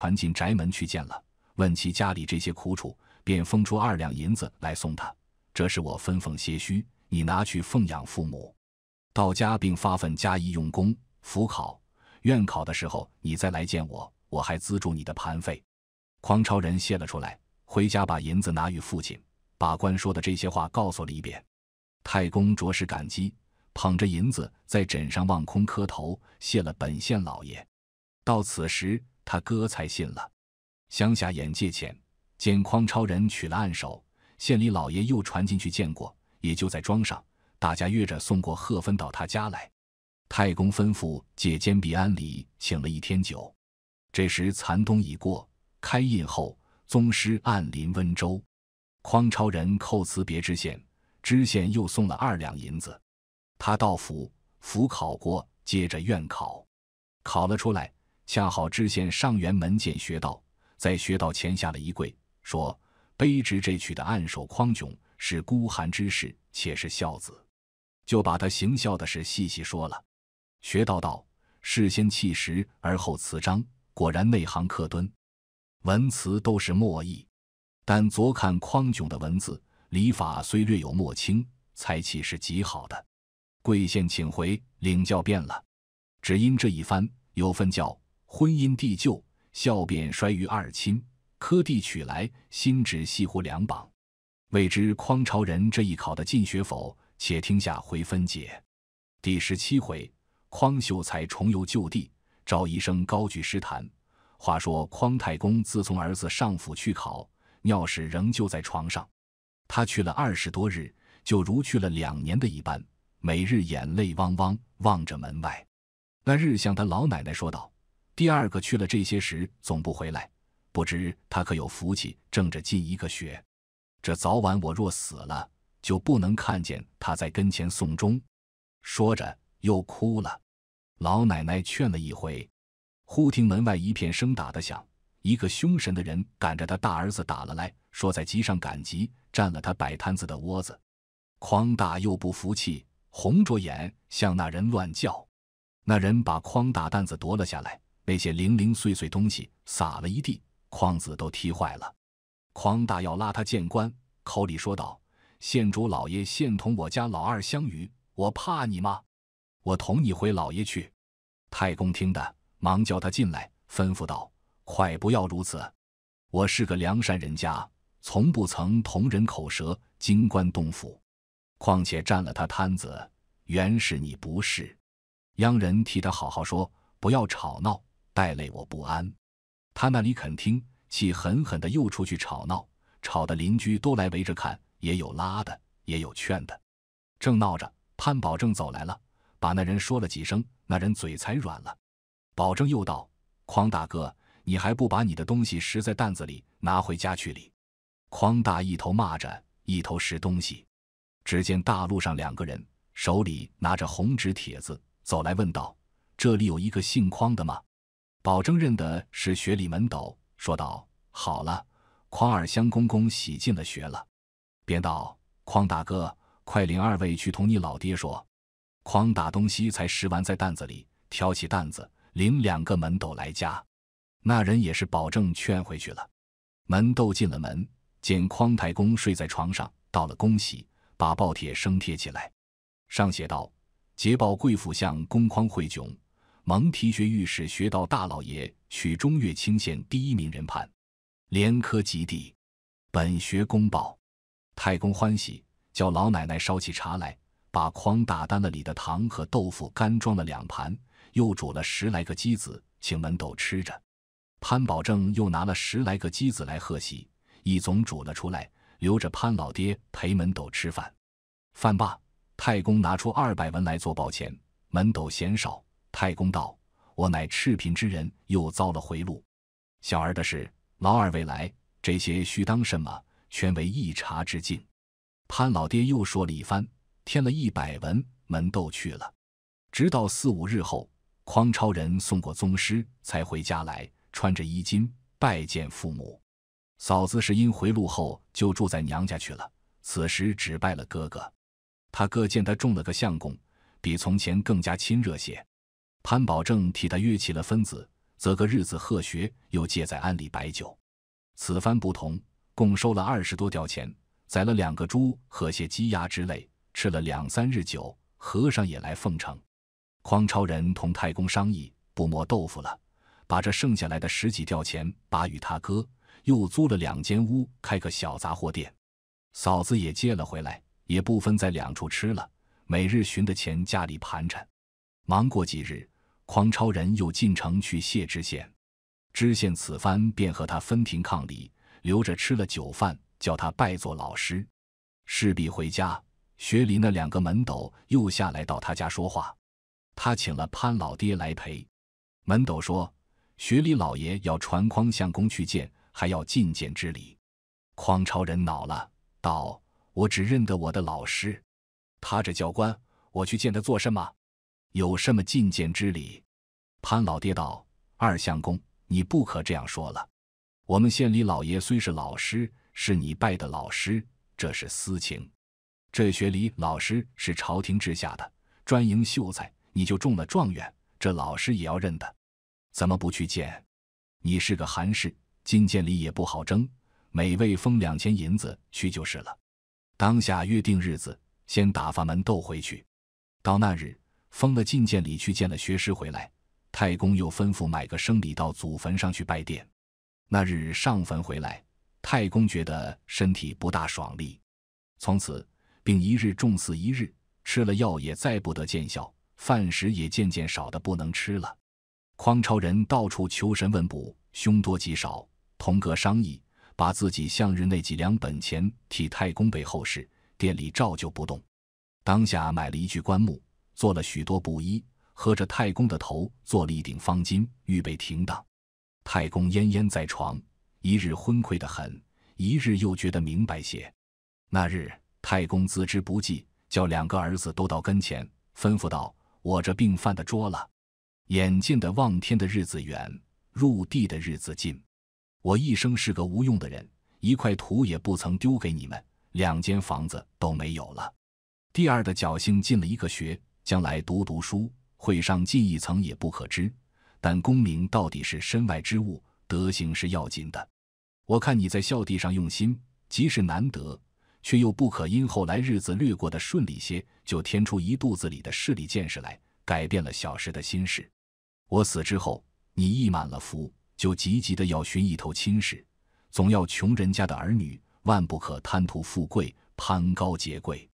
传进宅门去见了，问其家里这些苦楚，便封出二两银子来送他。这是我分奉些虚，你拿去奉养父母。到家并发奋加以用功，辅考院考的时候，你再来见我，我还资助你的盘费。匡超人谢了出来，回家把银子拿与父亲，把官说的这些话告诉了一遍。太公着实感激，捧着银子在枕上望空磕头，谢了本县老爷。到此时。他哥才信了，乡下眼界浅，见匡超人取了暗手，县里老爷又传进去见过，也就在庄上，大家约着送过贺芬到他家来。太公吩咐借笺笔安里，请了一天酒。这时残冬已过，开印后，宗师暗临温州，匡超人叩辞别知县，知县又送了二两银子。他到府，府考过，接着院考，考了出来。恰好知县上元门见薛道，在薛道前下了一跪，说：“卑职这曲的暗手匡炯是孤寒之士，且是孝子，就把他行孝的事细细说了。”薛道道：“事先弃实而后辞章，果然内行客敦，文辞都是墨意。但昨看匡炯的文字，礼法虽略有墨清，才气是极好的。贵县请回，领教便了。只因这一番有份教。”婚姻地旧，孝便衰于二亲；科第取来，心只系乎两榜。未知匡朝人这一考的进学否？且听下回分解。第十七回，匡秀才重游旧地，赵医生高举诗坛。话说匡太公自从儿子上府去考，尿屎仍旧在床上。他去了二十多日，就如去了两年的一般，每日眼泪汪汪望着门外。那日向他老奶奶说道。第二个去了这些时总不回来，不知他可有福气挣着进一个穴。这早晚我若死了，就不能看见他在跟前送终。说着又哭了。老奶奶劝了一回，忽听门外一片声打的响，一个凶神的人赶着他大儿子打了来说，在集上赶集占了他摆摊子的窝子。匡大又不服气，红着眼向那人乱叫，那人把匡大担子夺了下来。那些零零碎碎东西撒了一地，筐子都踢坏了。匡大要拉他见官，口里说道：“县主老爷现同我家老二相遇，我怕你吗？我同你回老爷去。”太公听得，忙叫他进来，吩咐道：“快不要如此！我是个梁山人家，从不曾同人口舌。金官东府，况且占了他摊子，原是你不是。央人替他好好说，不要吵闹。”再累我不安，他那里肯听，气狠狠的又出去吵闹，吵得邻居都来围着看，也有拉的，也有劝的。正闹着，潘宝正走来了，把那人说了几声，那人嘴才软了。保正又道：“匡大哥，你还不把你的东西拾在担子里，拿回家去里？”匡大一头骂着，一头拾东西。只见大路上两个人手里拿着红纸帖子走来，问道：“这里有一个姓匡的吗？”保证认得是雪里门斗，说道：“好了，匡二香公公洗进了学了。”便道：“匡大哥，快领二位去同你老爹说。”匡打东西才拾完，在担子里挑起担子，领两个门斗来家。那人也是保证劝回去了。门斗进了门，见匡太公睡在床上，道了恭喜，把报帖升贴起来，上写道：“捷报贵府相公匡惠炯。”蒙提学御史学到大老爷，取中岳清县第一名人判，连科及第，本学公报。太公欢喜，叫老奶奶烧起茶来，把筐打单子里的糖和豆腐干装了两盘，又煮了十来个鸡子，请门斗吃着。潘宝正又拿了十来个鸡子来贺喜，一总煮了出来，留着潘老爹陪门斗吃饭。饭罢，太公拿出二百文来做保钱，门斗嫌少。太公道：“我乃赤贫之人，又遭了回路。小儿的事，老二未来，这些须当什么，全为一茶之尽。”潘老爹又说了一番，添了一百文门斗去了。直到四五日后，匡超人送过宗师，才回家来，穿着衣襟拜见父母。嫂子是因回路后就住在娘家去了，此时只拜了哥哥。他哥见他中了个相公，比从前更加亲热些。潘宝正替他约起了分子，择个日子贺学，又借在庵里摆酒。此番不同，共收了二十多吊钱，宰了两个猪，喝些鸡鸭之类，吃了两三日酒。和尚也来奉承。匡超人同太公商议，不磨豆腐了，把这剩下来的十几吊钱把与他哥，又租了两间屋，开个小杂货店。嫂子也接了回来，也不分在两处吃了，每日寻的钱家里盘缠，忙过几日。匡超人又进城去谢知县，知县此番便和他分庭抗礼，留着吃了酒饭，叫他拜作老师，势必回家。学里那两个门斗又下来到他家说话，他请了潘老爹来陪。门斗说：“学里老爷要传匡相公去见，还要觐见之礼。”匡超人恼了，道：“我只认得我的老师，他这教官，我去见他做甚么？”有什么进见之礼？潘老爹道：“二相公，你不可这样说了。我们县里老爷虽是老师，是你拜的老师，这是私情。这学里老师是朝廷之下的，专营秀才，你就中了状元，这老师也要认的。怎么不去见？你是个寒士，进见礼也不好争。每位封两千银子去就是了。当下约定日子，先打发门斗回去，到那日。”封了进见礼去见了学师回来，太公又吩咐买个生礼到祖坟上去拜奠。那日上坟回来，太公觉得身体不大爽利，从此病一日重似一日，吃了药也再不得见效，饭食也渐渐少的不能吃了。匡超人到处求神问卜，凶多吉少。同哥商议，把自己向日那几两本钱替太公备后事，店里照旧不动，当下买了一具棺木。做了许多布衣，合着太公的头做了一顶方巾，预备停当。太公奄奄在床，一日昏聩得很，一日又觉得明白些。那日太公自知不济，叫两个儿子都到跟前，吩咐道：“我这病犯的拙了，眼见的望天的日子远，入地的日子近。我一生是个无用的人，一块土也不曾丢给你们，两间房子都没有了。第二的侥幸进了一个学。”将来读读书，会上进一层也不可知。但功名到底是身外之物，德行是要紧的。我看你在孝弟上用心，即是难得，却又不可因后来日子略过得顺利些，就添出一肚子里的势力见识来，改变了小时的心事。我死之后，你溢满了福，就急急的要寻一头亲事，总要穷人家的儿女，万不可贪图富贵，攀高结贵。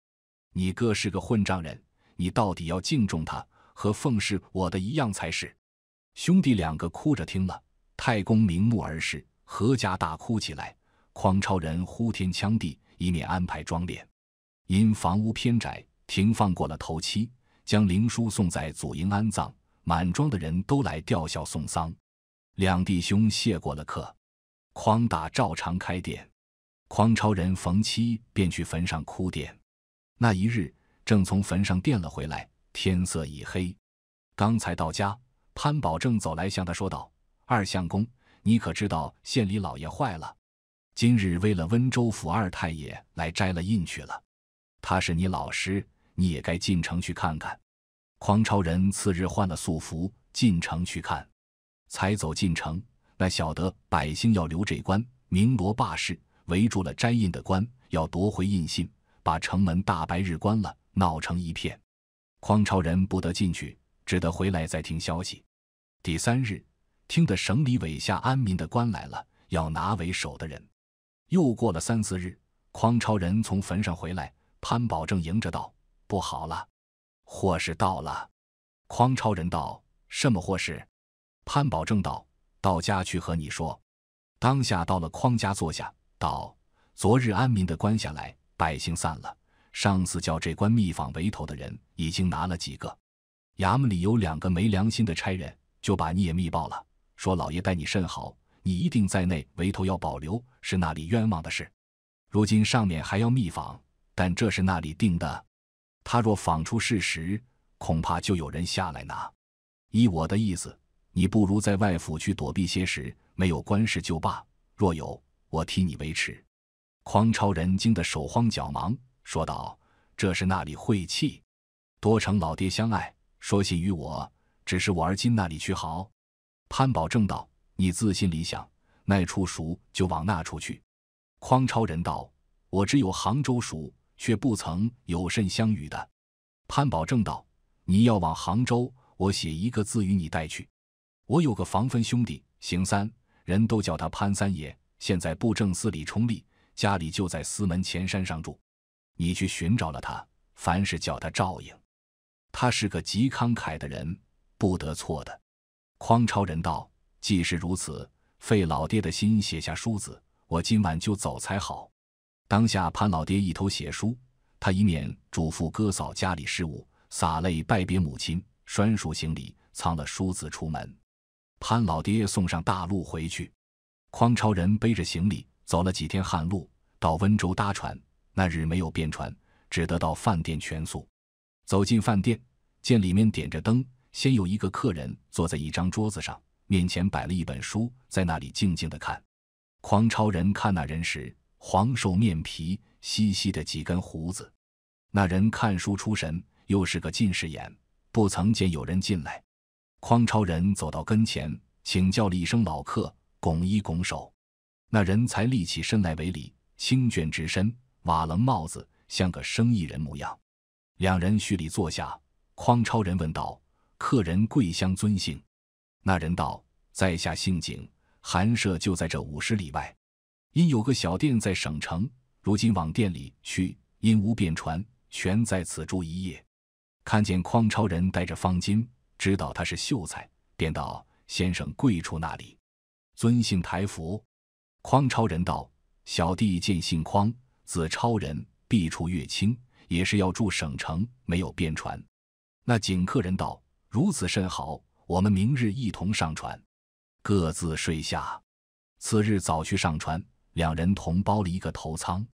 你哥是个混账人。你到底要敬重他和奉侍我的一样才是。兄弟两个哭着听了，太公瞑目而视，阖家大哭起来。匡超人呼天抢地，一面安排庄殓。因房屋偏窄，停放过了头七，将灵书送在祖茔安葬。满庄的人都来吊孝送丧，两弟兄谢过了客，匡大照常开店。匡超人逢七便去坟上哭奠。那一日。正从坟上垫了回来，天色已黑。刚才到家，潘宝正走来向他说道：“二相公，你可知道县里老爷坏了？今日为了温州府二太爷来摘了印去了。他是你老师，你也该进城去看看。”匡超人次日换了素服进城去看，才走进城，那晓得百姓要留这关，鸣锣罢市，围住了摘印的官，要夺回印信，把城门大白日关了。闹成一片，匡超人不得进去，只得回来再听消息。第三日，听得省里委下安民的官来了，要拿为首的人。又过了三四日，匡超人从坟上回来，潘宝正迎着道：“不好了，祸事到了。”匡超人道：“什么祸事？”潘宝正道：“到家去和你说。”当下到了匡家坐下，道：“昨日安民的官下来，百姓散了。”上次叫这关密访围头的人，已经拿了几个。衙门里有两个没良心的差人，就把你也密报了，说老爷待你甚好，你一定在内围头要保留，是那里冤枉的事。如今上面还要密访，但这是那里定的。他若访出事实，恐怕就有人下来拿。依我的意思，你不如在外府去躲避些时，没有官事就罢；若有，我替你维持。匡超人惊得手慌脚忙。说道：“这是那里晦气，多成老爹相爱，说信与我，只是我儿今那里去好。”潘宝正道：“你自心里想，那处熟就往那处去。”匡超人道：“我只有杭州熟，却不曾有甚相与的。”潘宝正道：“你要往杭州，我写一个字与你带去。我有个房分兄弟，行三，人都叫他潘三爷，现在布政司里充立，家里就在司门前山上住。”你去寻找了他，凡事叫他照应，他是个极慷慨的人，不得错的。匡超人道：“既是如此，费老爹的心写下书子，我今晚就走才好。”当下潘老爹一头写书，他一面嘱咐哥嫂家里事务，洒泪拜别母亲，拴束行李，藏了书子出门。潘老爹送上大路回去，匡超人背着行李走了几天旱路，到温州搭船。那日没有便船，只得到饭店全宿。走进饭店，见里面点着灯，先有一个客人坐在一张桌子上，面前摆了一本书，在那里静静的看。匡超人看那人时，黄瘦面皮，细细的几根胡子。那人看书出神，又是个近视眼，不曾见有人进来。匡超人走到跟前，请叫了一声“老客”，拱一拱手，那人才立起身来为礼，轻卷直身。瓦楞帽子像个生意人模样，两人叙礼坐下。匡超人问道：“客人贵乡尊姓？”那人道：“在下姓景，寒舍就在这五十里外，因有个小店在省城，如今往店里去，因无便船，全在此住一夜。”看见匡超人戴着方巾，知道他是秀才，便道：“先生贵处那里？尊姓台甫？”匡超人道：“小弟见姓匡。”子超人必出乐清，也是要住省城，没有便船。那景客人道：“如此甚好，我们明日一同上船，各自睡下。”次日早去上船，两人同包了一个头舱。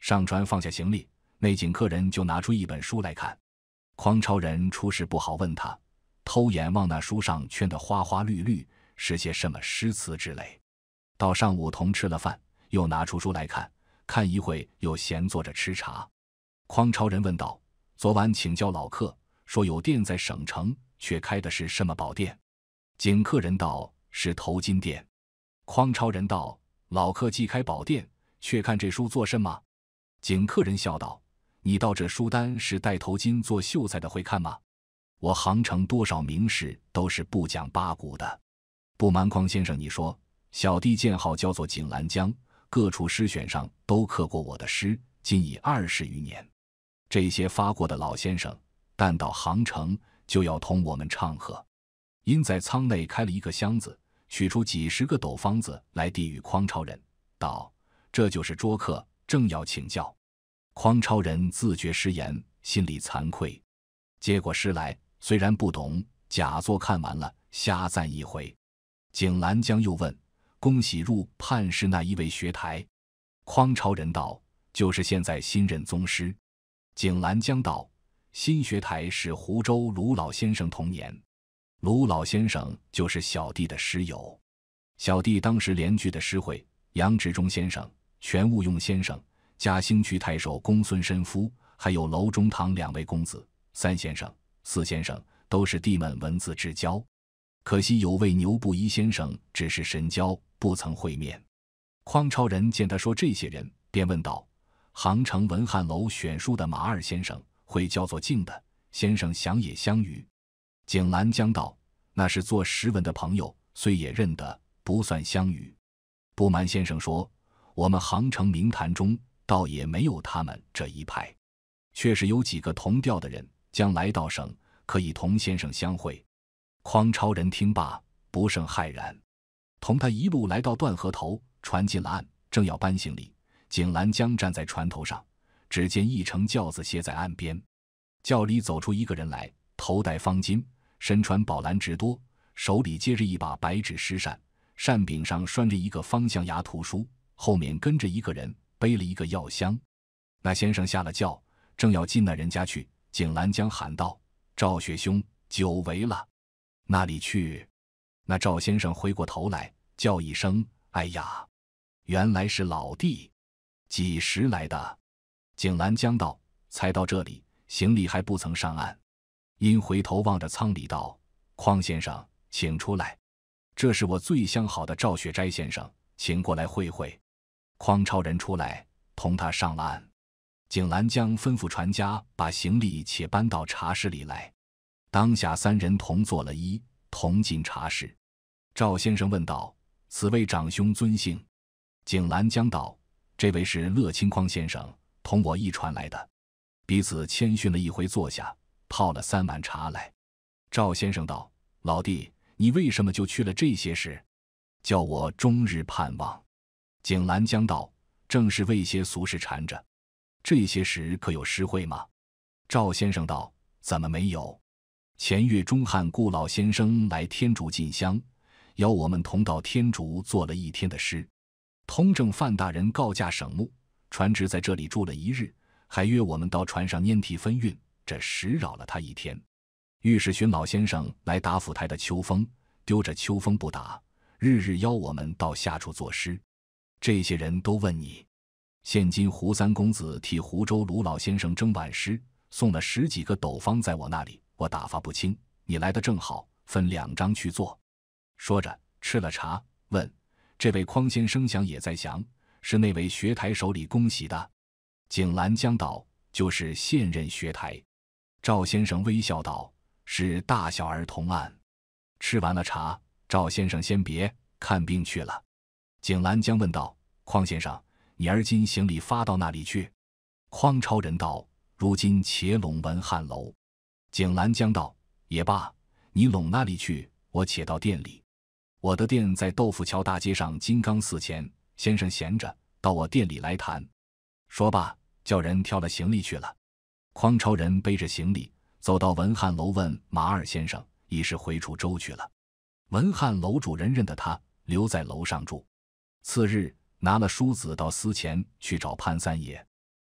上船放下行李，那景客人就拿出一本书来看。匡超人出事不好问他，偷眼望那书上圈的花花绿绿，是些什么诗词之类。到上午同吃了饭，又拿出书来看。看一会，又闲坐着吃茶。匡超人问道：“昨晚请教老客，说有店在省城，却开的是什么宝店？”景客人道：“是头巾店。”匡超人道：“老客既开宝店，却看这书做甚吗？”景客人笑道：“你道这书单是戴头巾做秀才的会看吗？我杭城多少名士都是不讲八股的。不瞒匡先生，你说小弟建号叫做景兰江。”各处诗选上都刻过我的诗，今已二十余年。这些发过的老先生，但到杭城就要同我们唱和，因在舱内开了一个箱子，取出几十个斗方子来递与匡超人道：“这就是桌客，正要请教。”匡超人自觉失言，心里惭愧，接过诗来，虽然不懂，假作看完了，瞎赞一回。景兰江又问。恭喜入判事那一位学台，匡超人道就是现在新任宗师，景兰江道新学台是湖州卢老先生童年，卢老先生就是小弟的师友，小弟当时连句的诗会，杨执中先生、全务用先生、嘉兴区太守公孙申夫，还有楼中堂两位公子，三先生、四先生都是弟们文字之交。可惜有位牛布衣先生，只是神交，不曾会面。匡超人见他说这些人，便问道：“杭城文翰楼选书的马二先生，会叫做静的先生，想也相与。”景兰江道：“那是做诗文的朋友，虽也认得，不算相与。”不瞒先生说，我们杭城名坛中，倒也没有他们这一派，却是有几个同调的人，将来到省，可以同先生相会。”匡超人听罢，不胜骇然，同他一路来到断河头，船进了岸，正要搬行李，景兰江站在船头上，只见一乘轿子歇在岸边，轿里走出一个人来，头戴方巾，身穿宝蓝直多，手里接着一把白纸诗扇，扇柄上拴着一个方向牙图书，后面跟着一个人，背了一个药箱。那先生下了轿，正要进那人家去，景兰江喊道：“赵雪兄，久违了。”那里去？那赵先生回过头来，叫一声：“哎呀，原来是老弟，几时来的？”景兰江道：“才到这里，行李还不曾上岸。”因回头望着舱里道：“匡先生，请出来，这是我最相好的赵雪斋先生，请过来会会。”匡超人出来，同他上了岸。景兰江吩咐船家把行李且搬到茶室里来。当下三人同坐了一同进茶室。赵先生问道：“此位长兄尊姓？”景兰江道：“这位是乐清匡先生，同我一船来的。”彼此谦逊了一回，坐下，泡了三碗茶来。赵先生道：“老弟，你为什么就去了这些事，叫我终日盼望？”景兰江道：“正是为些俗事缠着。”这些时可有诗会吗？赵先生道：“怎么没有？”前月，中汉顾老先生来天竺进香，邀我们同到天竺做了一天的诗。通政范大人告假省墓，船只在这里住了一日，还约我们到船上拈题分韵，这时扰了他一天。御史寻老先生来打府台的秋风，丢着秋风不打，日日邀我们到下处作诗。这些人都问你，现今胡三公子替湖州卢老先生征挽诗，送了十几个斗方在我那里。我打发不清，你来的正好，分两张去做。说着吃了茶，问这位匡先生想也在想，是那位学台手里恭喜的？景兰江道，就是现任学台。赵先生微笑道，是大小儿童案。吃完了茶，赵先生先别看病去了。景兰江问道，匡先生，你而今行李发到那里去？匡超人道，如今且拢文翰楼。景兰江道：“也罢，你拢那里去，我且到店里。我的店在豆腐桥大街上金刚寺前。先生闲着，到我店里来谈。”说罢，叫人挑了行李去了。匡超人背着行李走到文翰楼，问马二先生：“已是回滁州去了。”文翰楼主人认得他，留在楼上住。次日，拿了梳子到司前去找潘三爷。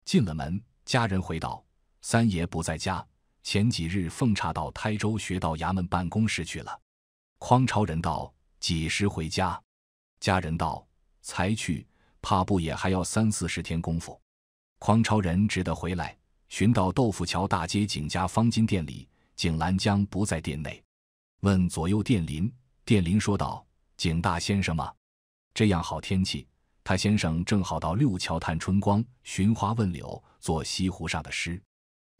进了门，家人回道：“三爷不在家。”前几日奉差到台州学道衙门办公室去了。匡超人道：“几时回家？”家人道：“才去，怕不也还要三四十天功夫。”匡超人只得回来，寻到豆腐桥大街景家方金店里，景兰江不在店内，问左右店邻，店邻说道：“景大先生吗？这样好天气，他先生正好到六桥探春光，寻花问柳，作西湖上的诗，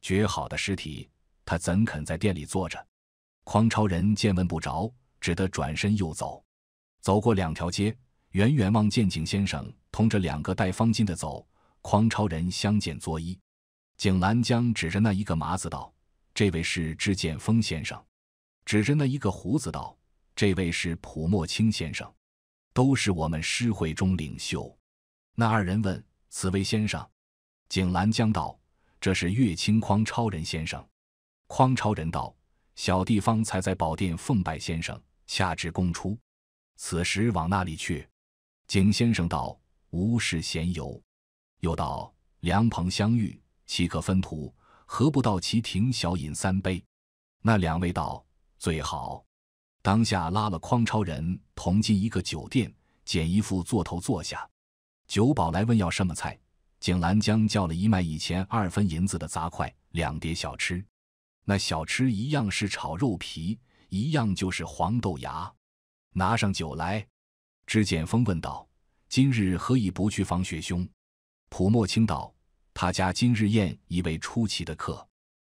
绝好的诗体。”他怎肯在店里坐着？匡超人见问不着，只得转身又走。走过两条街，远远望见景先生同着两个带方巾的走，匡超人相见作揖。景兰江指着那一个麻子道：“这位是知剑锋先生。”指着那一个胡子道：“这位是普莫青先生，都是我们诗会中领袖。”那二人问：“此位先生？”景兰江道：“这是岳清匡超人先生。”匡超人道：“小地方才在宝殿奉拜先生，下至供出，此时往那里去？”景先生道：“无事闲游。”又道：“良朋相遇，岂可分途？何不到其亭小饮三杯？”那两位道：“最好。”当下拉了匡超人同进一个酒店，拣一副座头坐下。酒保来问要什么菜，景兰江叫了一卖一前二分银子的杂块，两碟小吃。那小吃一样是炒肉皮，一样就是黄豆芽。拿上酒来。知简风问道：“今日何以不去访雪兄？”普莫青道：“他家今日宴一位出奇的客。”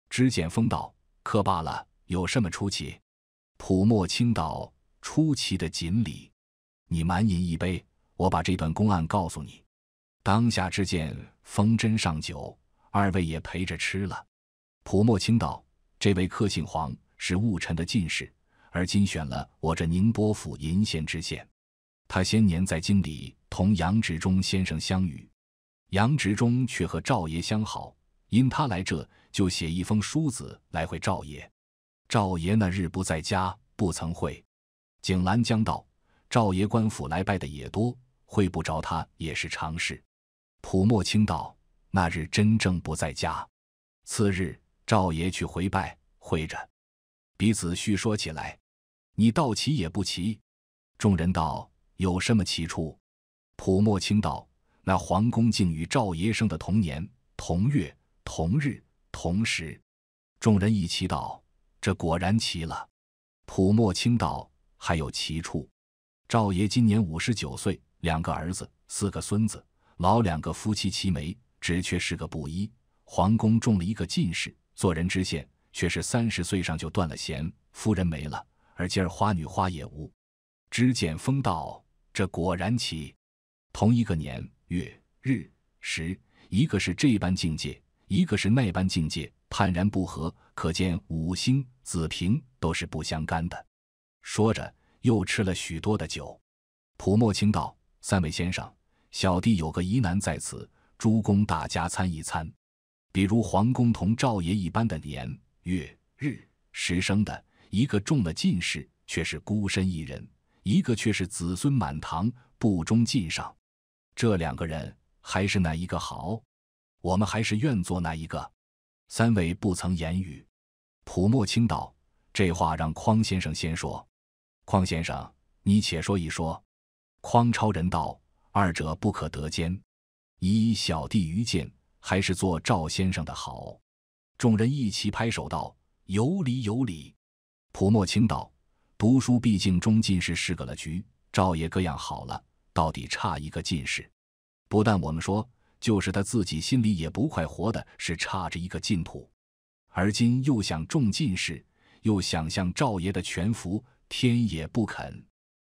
知简风道：“客罢了，有什么出奇？”普莫青道：“出奇的锦鲤。”你满饮一杯，我把这段公案告诉你。当下只见风斟上酒，二位也陪着吃了。普莫青道。这位客姓黄是戊辰的进士，而今选了我这宁波府鄞县知县。他先年在京里同杨志中先生相遇，杨志中却和赵爷相好。因他来这就写一封书子来回赵爷。赵爷那日不在家，不曾会。景兰江道：“赵爷官府来拜的也多，会不着他也是常事。”普莫清道：“那日真正不在家。次日。”赵爷去回拜，会着，彼此叙说起来。你道奇也不奇？众人道：“有什么奇处？”普莫清道：“那皇公竟与赵爷生的同年同月同日同时。”众人一齐道：“这果然奇了。”普莫清道：“还有奇处。赵爷今年五十九岁，两个儿子，四个孙子，老两个夫妻齐眉，只缺是个布衣。皇宫中了一个进士。”做人知县，却是三十岁上就断了弦，夫人没了，而今儿花女花也无。知见风道：“这果然奇，同一个年月日时，一个是这般境界，一个是那般境界，判然不合，可见五星子平都是不相干的。”说着，又吃了许多的酒。蒲墨清道：“三位先生，小弟有个疑难在此，诸公大家参一参。”比如黄公同赵爷一般的年月日时生的一个中了进士，却是孤身一人；一个却是子孙满堂，不中进上。这两个人还是哪一个好？我们还是愿做哪一个？三位不曾言语。普莫清道：“这话让匡先生先说。”匡先生，你且说一说。匡超人道：“二者不可得兼，以小弟愚见。”还是做赵先生的好，众人一齐拍手道：“有理有理。”普莫清道：“读书毕竟中进士是个了局，赵爷各样好了，到底差一个进士。不但我们说，就是他自己心里也不快活的，是差着一个净土。而今又想中进士，又想像赵爷的全福，天也不肯。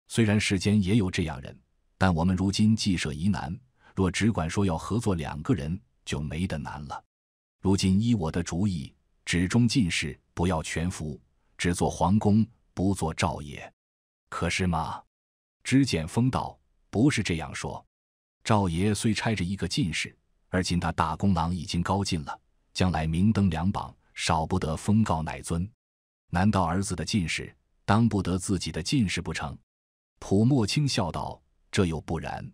虽然世间也有这样人，但我们如今既设疑难，若只管说要合作两个人。”就没得难了。如今依我的主意，只中进士，不要全服，只做皇宫，不做赵爷。可是嘛？知简风道不是这样说。赵爷虽差着一个进士，而今他大功郎已经高进了，将来明登两榜，少不得封告乃尊。难道儿子的进士当不得自己的进士不成？普墨青笑道：“这又不然。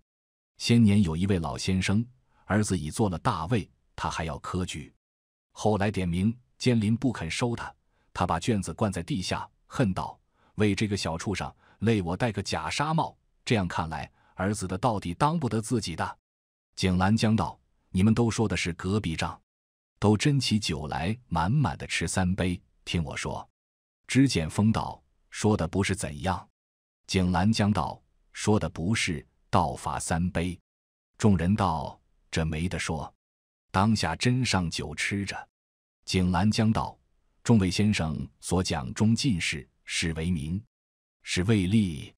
先年有一位老先生。”儿子已做了大位，他还要科举。后来点名，监临不肯收他，他把卷子灌在地下，恨道：“为这个小畜生，累我戴个假纱帽。”这样看来，儿子的到底当不得自己的。景兰江道：“你们都说的是隔壁账，都斟起酒来，满满的吃三杯。听我说。”知简风道：“说的不是怎样。”景兰江道：“说的不是，倒罚三杯。”众人道。这没得说，当下斟上酒吃着。景兰江道：“众位先生所讲中进士，是为民，是为利。”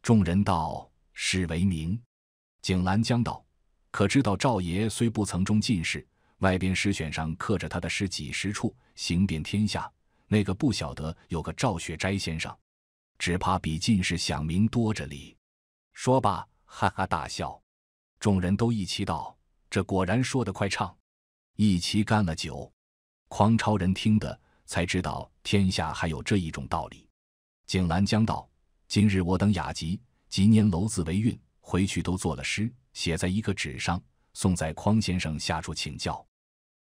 众人道：“是为民。”景兰江道：“可知道赵爷虽不曾中进士，外边诗选上刻着他的诗几十处，行遍天下。那个不晓得有个赵雪斋先生，只怕比进士响名多着哩。”说罢，哈哈大笑。众人都一齐道。这果然说得快，唱，一齐干了酒。匡超人听得，才知道天下还有这一种道理。景兰将道：“今日我等雅集，即年楼字为韵，回去都作了诗，写在一个纸上，送在匡先生下处请教。”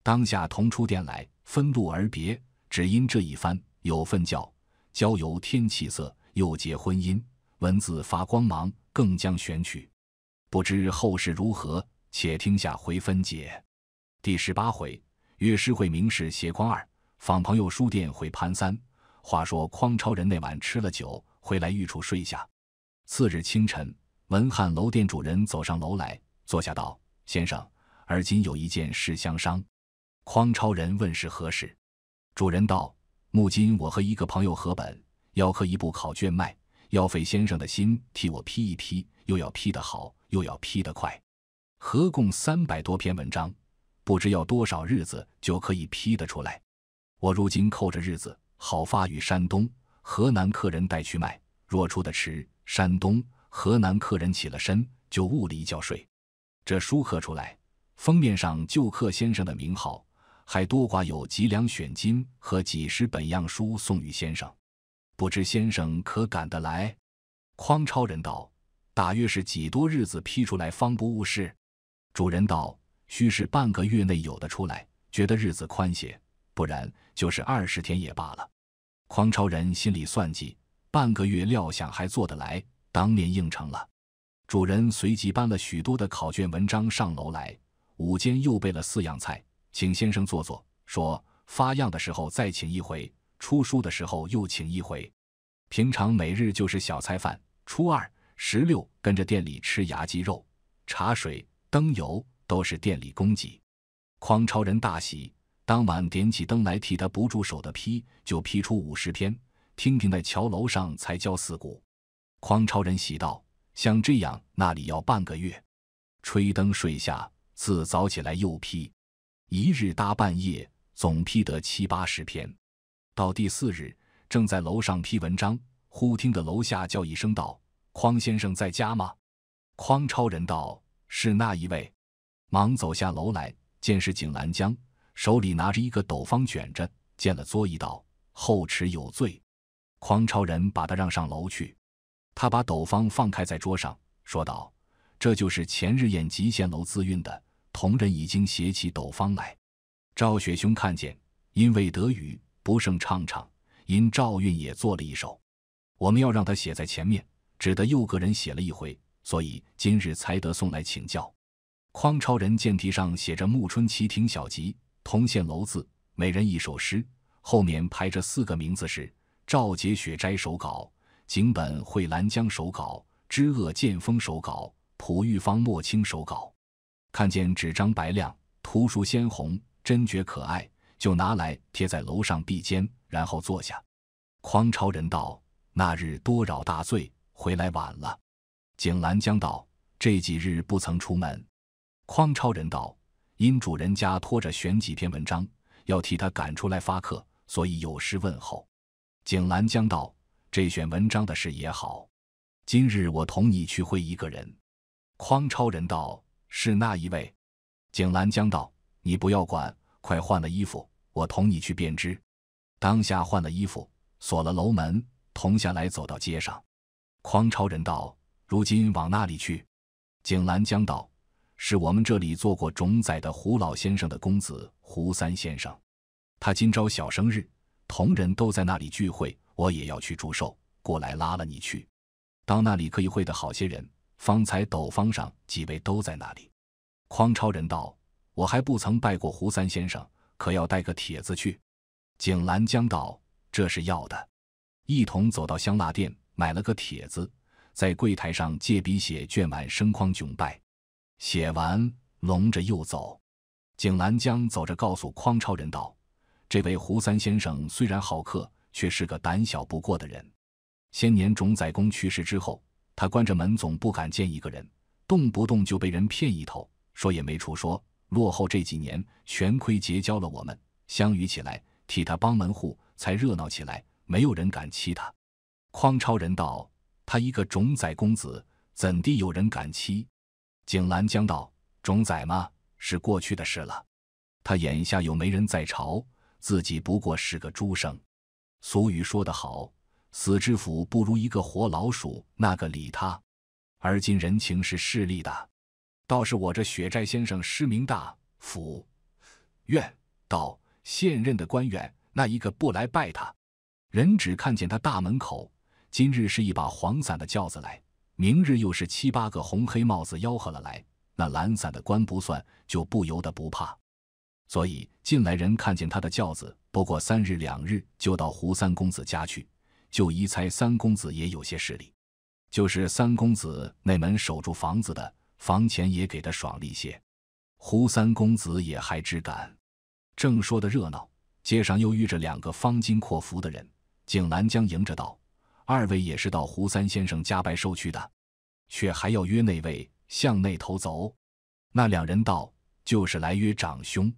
当下同出殿来，分路而别。只因这一番有份教，交游天气色，又结婚姻，文字发光芒，更将选取，不知后事如何。且听下回分解。第十八回，乐师会名士携筐二，访朋友书店会潘三。话说匡超人那晚吃了酒，回来御处睡下。次日清晨，文翰楼店主人走上楼来，坐下道：“先生，而今有一件事相商。”匡超人问是何事，主人道：“目今我和一个朋友合本，要刻一部考卷卖，要费先生的心替我批一批，又要批得好，又要批得快。”合共三百多篇文章，不知要多少日子就可以批得出来。我如今扣着日子，好发与山东、河南客人带去卖。若出的迟，山东、河南客人起了身，就误了一觉睡。这书刻出来，封面上就刻先生的名号，还多挂有几两选金和几十本样书送与先生。不知先生可赶得来？匡超人道：大约是几多日子批出来方不误事。主人道：“须是半个月内有的出来，觉得日子宽些；不然就是二十天也罢了。”匡超人心里算计，半个月料想还做得来，当年应承了。主人随即搬了许多的考卷文章上楼来，午间又备了四样菜，请先生坐坐，说发样的时候再请一回，出书的时候又请一回。平常每日就是小菜饭，初二十六跟着店里吃牙鸡肉，茶水。灯油都是店里供给，匡超人大喜，当晚点起灯来替他不住手的批，就批出五十篇。听听在桥楼上才交四股，匡超人喜道：“像这样那里要半个月。”吹灯睡下，自早起来又批，一日搭半夜，总批得七八十篇。到第四日，正在楼上批文章，忽听得楼下叫一声道：“匡先生在家吗？”匡超人道。是那一位，忙走下楼来，见是景兰江，手里拿着一个斗方卷着，见了作揖道：“后池有罪。”匡超人把他让上楼去，他把斗方放开在桌上，说道：“这就是前日宴集贤楼自运的同人已经携起斗方来。”赵雪兄看见，因为得语，不胜畅畅，因赵运也作了一首，我们要让他写在前面，只得又个人写了一回。所以今日才得送来请教。匡超人见题上写着“暮春齐亭小集”，同县楼字，每人一首诗，后面排着四个名字是赵杰雪斋手稿、井本会兰江手稿、知恶剑锋手稿、蒲玉芳墨卿手稿。看见纸张白亮，图书鲜红，真觉可爱，就拿来贴在楼上壁间，然后坐下。匡超人道：“那日多扰大醉，回来晚了。”景兰江道：“这几日不曾出门。”匡超人道：“因主人家拖着选几篇文章，要替他赶出来发课，所以有失问候。”景兰江道：“这选文章的事也好。今日我同你去会一个人。”匡超人道：“是那一位？”景兰江道：“你不要管，快换了衣服，我同你去便知。”当下换了衣服，锁了楼门，同下来走到街上。匡超人道：如今往那里去？景兰江道：“是我们这里做过种宰的胡老先生的公子胡三先生，他今朝小生日，同人都在那里聚会，我也要去祝寿，过来拉了你去。到那里可以会的好些人。方才斗方上几位都在那里。”匡超人道：“我还不曾拜过胡三先生，可要带个帖子去？”景兰江道：“这是要的。”一同走到香辣店，买了个帖子。在柜台上借笔写卷，满生匡窘败，写完，拢着又走。景兰江走着告诉匡超人道：“这位胡三先生虽然好客，却是个胆小不过的人。先年种宰公去世之后，他关着门总不敢见一个人，动不动就被人骗一头，说也没处说。落后这几年全亏结交了我们，相遇起来替他帮门户，才热闹起来，没有人敢欺他。”匡超人道。他一个种宰公子，怎地有人敢欺？景兰江道：“种宰吗？是过去的事了。他眼下又没人在朝，自己不过是个诸生。俗语说得好，死知府不如一个活老鼠，那个理他？而今人情是势利的，倒是我这雪寨先生失明大府院道现任的官员，那一个不来拜他？人只看见他大门口。”今日是一把黄伞的轿子来，明日又是七八个红黑帽子吆喝了来。那懒散的官不算，就不由得不怕。所以进来人看见他的轿子，不过三日两日就到胡三公子家去，就疑猜三公子也有些势力。就是三公子那门守住房子的房钱也给的爽利些，胡三公子也还知感。正说的热闹，街上又遇着两个方巾阔服的人，景兰江迎着道。二位也是到胡三先生家拜寿去的，却还要约那位向内头走。那两人道：“就是来约长兄，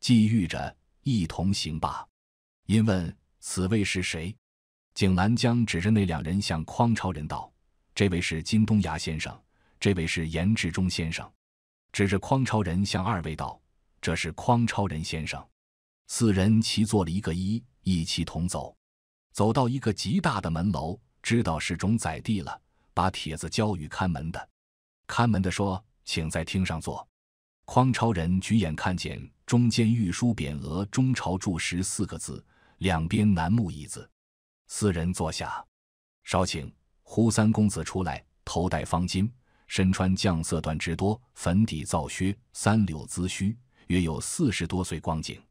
既遇着一同行吧。”因问：“此位是谁？”景兰江指着那两人向匡超人道：“这位是金东牙先生，这位是严志忠先生。”指着匡超人向二位道：“这是匡超人先生。”四人齐坐了一个一，一起同走。走到一个极大的门楼，知道是种宰地了，把帖子交与看门的。看门的说：“请在厅上坐。”匡超人举眼看见中间御书匾额“中朝柱石”四个字，两边楠木椅子，四人坐下。稍请胡三公子出来，头戴方巾，身穿绛色缎之多粉底皂靴，三绺髭须，约有四十多岁光景。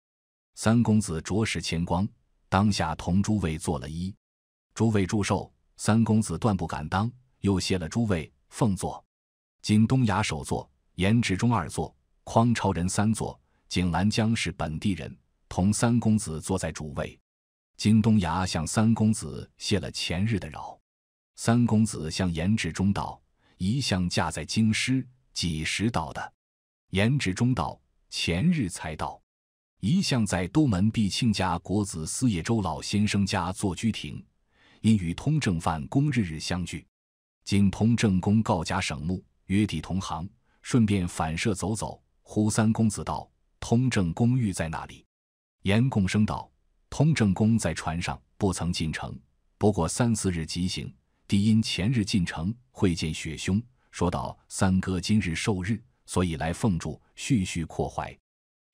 三公子着实谦光。当下同诸位做了一，诸位祝寿，三公子断不敢当，又谢了诸位奉坐。景东崖首座，颜值中二座，匡超人三座，景兰江是本地人，同三公子坐在主位。金东崖向三公子谢了前日的饶，三公子向颜植中道：“一向驾在京师，几时到的？”颜植中道：“前日才到。”一向在都门毕庆家、国子司业周老先生家坐居亭，因与通政范公日日相聚。今通政公告家省墓，约定同行，顺便反射走走。胡三公子道：“通正公寓在哪里？”严贡生道：“通正公在船上，不曾进城。不过三四日即行。帝因前日进城，会见雪兄，说道：‘三哥今日受日，所以来奉祝，叙叙阔怀。”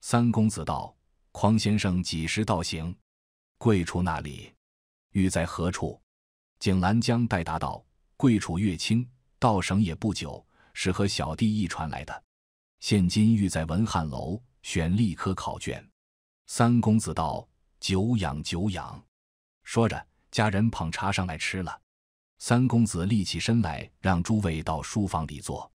三公子道。匡先生几时到行？贵处那里？欲在何处？景兰江带答道：“贵处乐清，到省也不久，是和小弟一传来的。现今欲在文翰楼选立科考卷。”三公子道：“久仰久仰。”说着，家人捧茶上来吃了。三公子立起身来，让诸位到书房里坐。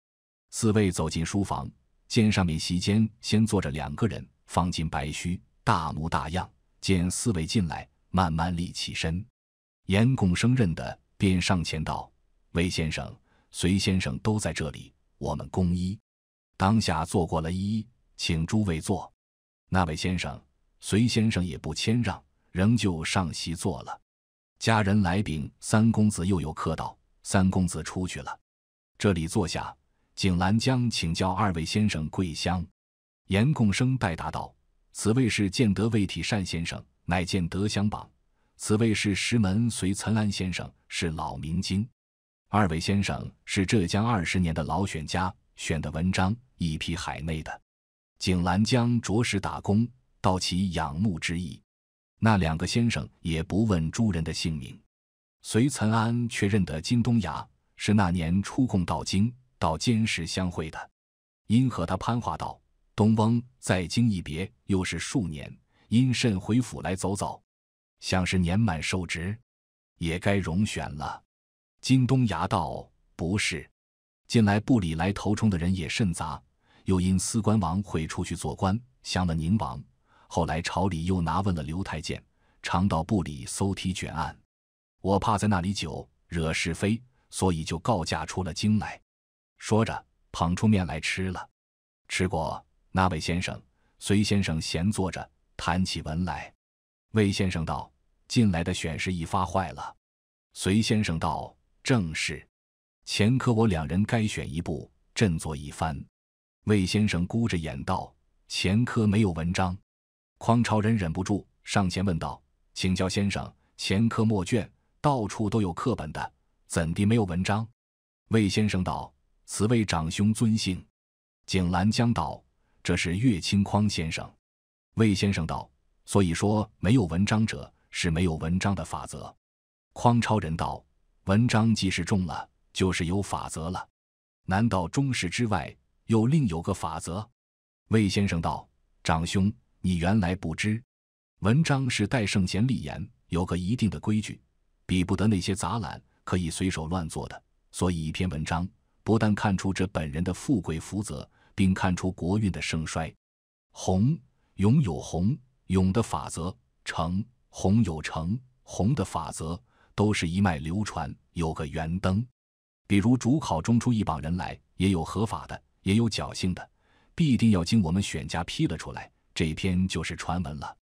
四位走进书房，见上面席间先坐着两个人，方巾白须。大模大样见四位进来，慢慢立起身。严贡生认得，便上前道：“韦先生、隋先生都在这里，我们工一。”当下做过了一，请诸位坐。那位先生、隋先生也不谦让，仍旧上席坐了。家人来禀三公子又有客到，三公子出去了。这里坐下，景兰江请教二位先生贵香。严贡生代答道。此位是建德魏体善先生，乃建德乡榜。此位是石门随岑安先生，是老明经。二位先生是浙江二十年的老选家，选的文章一批海内的。景兰江着实打工，到其仰慕之意。那两个先生也不问诸人的姓名，随岑安却认得金东崖，是那年出贡到京，到监时相会的，因和他攀话道。东翁在京一别，又是数年，因甚回府来走走？像是年满受职，也该荣选了。金东牙道：“不是，近来部里来投充的人也甚杂，又因司官王悔出去做官，降了宁王，后来朝里又拿问了刘太监，常到部里搜题卷案，我怕在那里久惹是非，所以就告假出了京来。”说着，捧出面来吃了，吃过。那位先生，随先生闲坐着谈起文来。魏先生道：“进来的选士一发坏了。”随先生道：“正是。前科我两人该选一部，振作一番。”魏先生孤着眼道：“前科没有文章。”匡超人忍不住上前问道：“请教先生，前科墨卷到处都有课本的，怎地没有文章？”魏先生道：“此位长兄尊姓？”景兰江道。这是岳清匡先生，魏先生道：“所以说没有文章者是没有文章的法则。”匡超人道：“文章既是中了，就是有法则了。难道中世之外又另有个法则？”魏先生道：“长兄，你原来不知，文章是代圣贤立言，有个一定的规矩，比不得那些杂览可以随手乱做的。所以一篇文章，不但看出这本人的富贵福泽。”并看出国运的盛衰，红永有红永的法则，成红有成红的法则，都是一脉流传，有个圆灯。比如主考中出一帮人来，也有合法的，也有侥幸的，必定要经我们选家批了出来。这篇就是传闻了。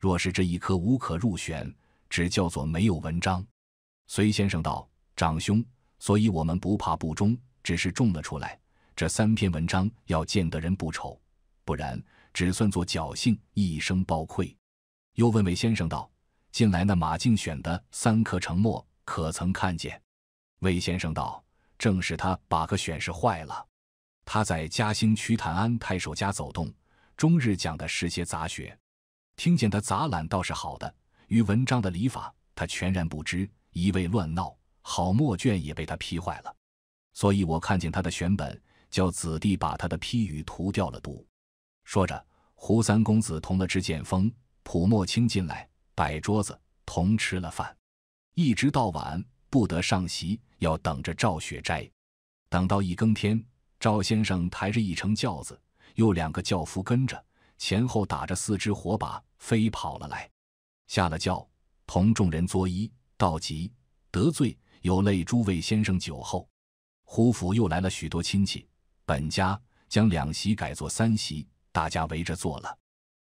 若是这一科无可入选，只叫做没有文章。隋先生道：“长兄，所以我们不怕不中，只是中了出来。”这三篇文章要见得人不丑，不然只算作侥幸，一生包愧。又问魏先生道：“近来那马敬选的三科成墨，可曾看见？”魏先生道：“正是他把个选是坏了。他在嘉兴曲坦安太守家走动，终日讲的是些杂学。听见他杂览倒是好的，与文章的礼法他全然不知，一味乱闹，好墨卷也被他批坏了。所以我看见他的选本。”叫子弟把他的批语涂掉了毒，说着，胡三公子同了支剑锋、普莫青进来摆桌子，同吃了饭，一直到晚不得上席，要等着赵雪斋。等到一更天，赵先生抬着一乘轿子，又两个轿夫跟着，前后打着四支火把，飞跑了来。下了轿，同众人作揖道吉，得罪有累诸位先生酒后。胡府又来了许多亲戚。本家将两席改作三席，大家围着坐了，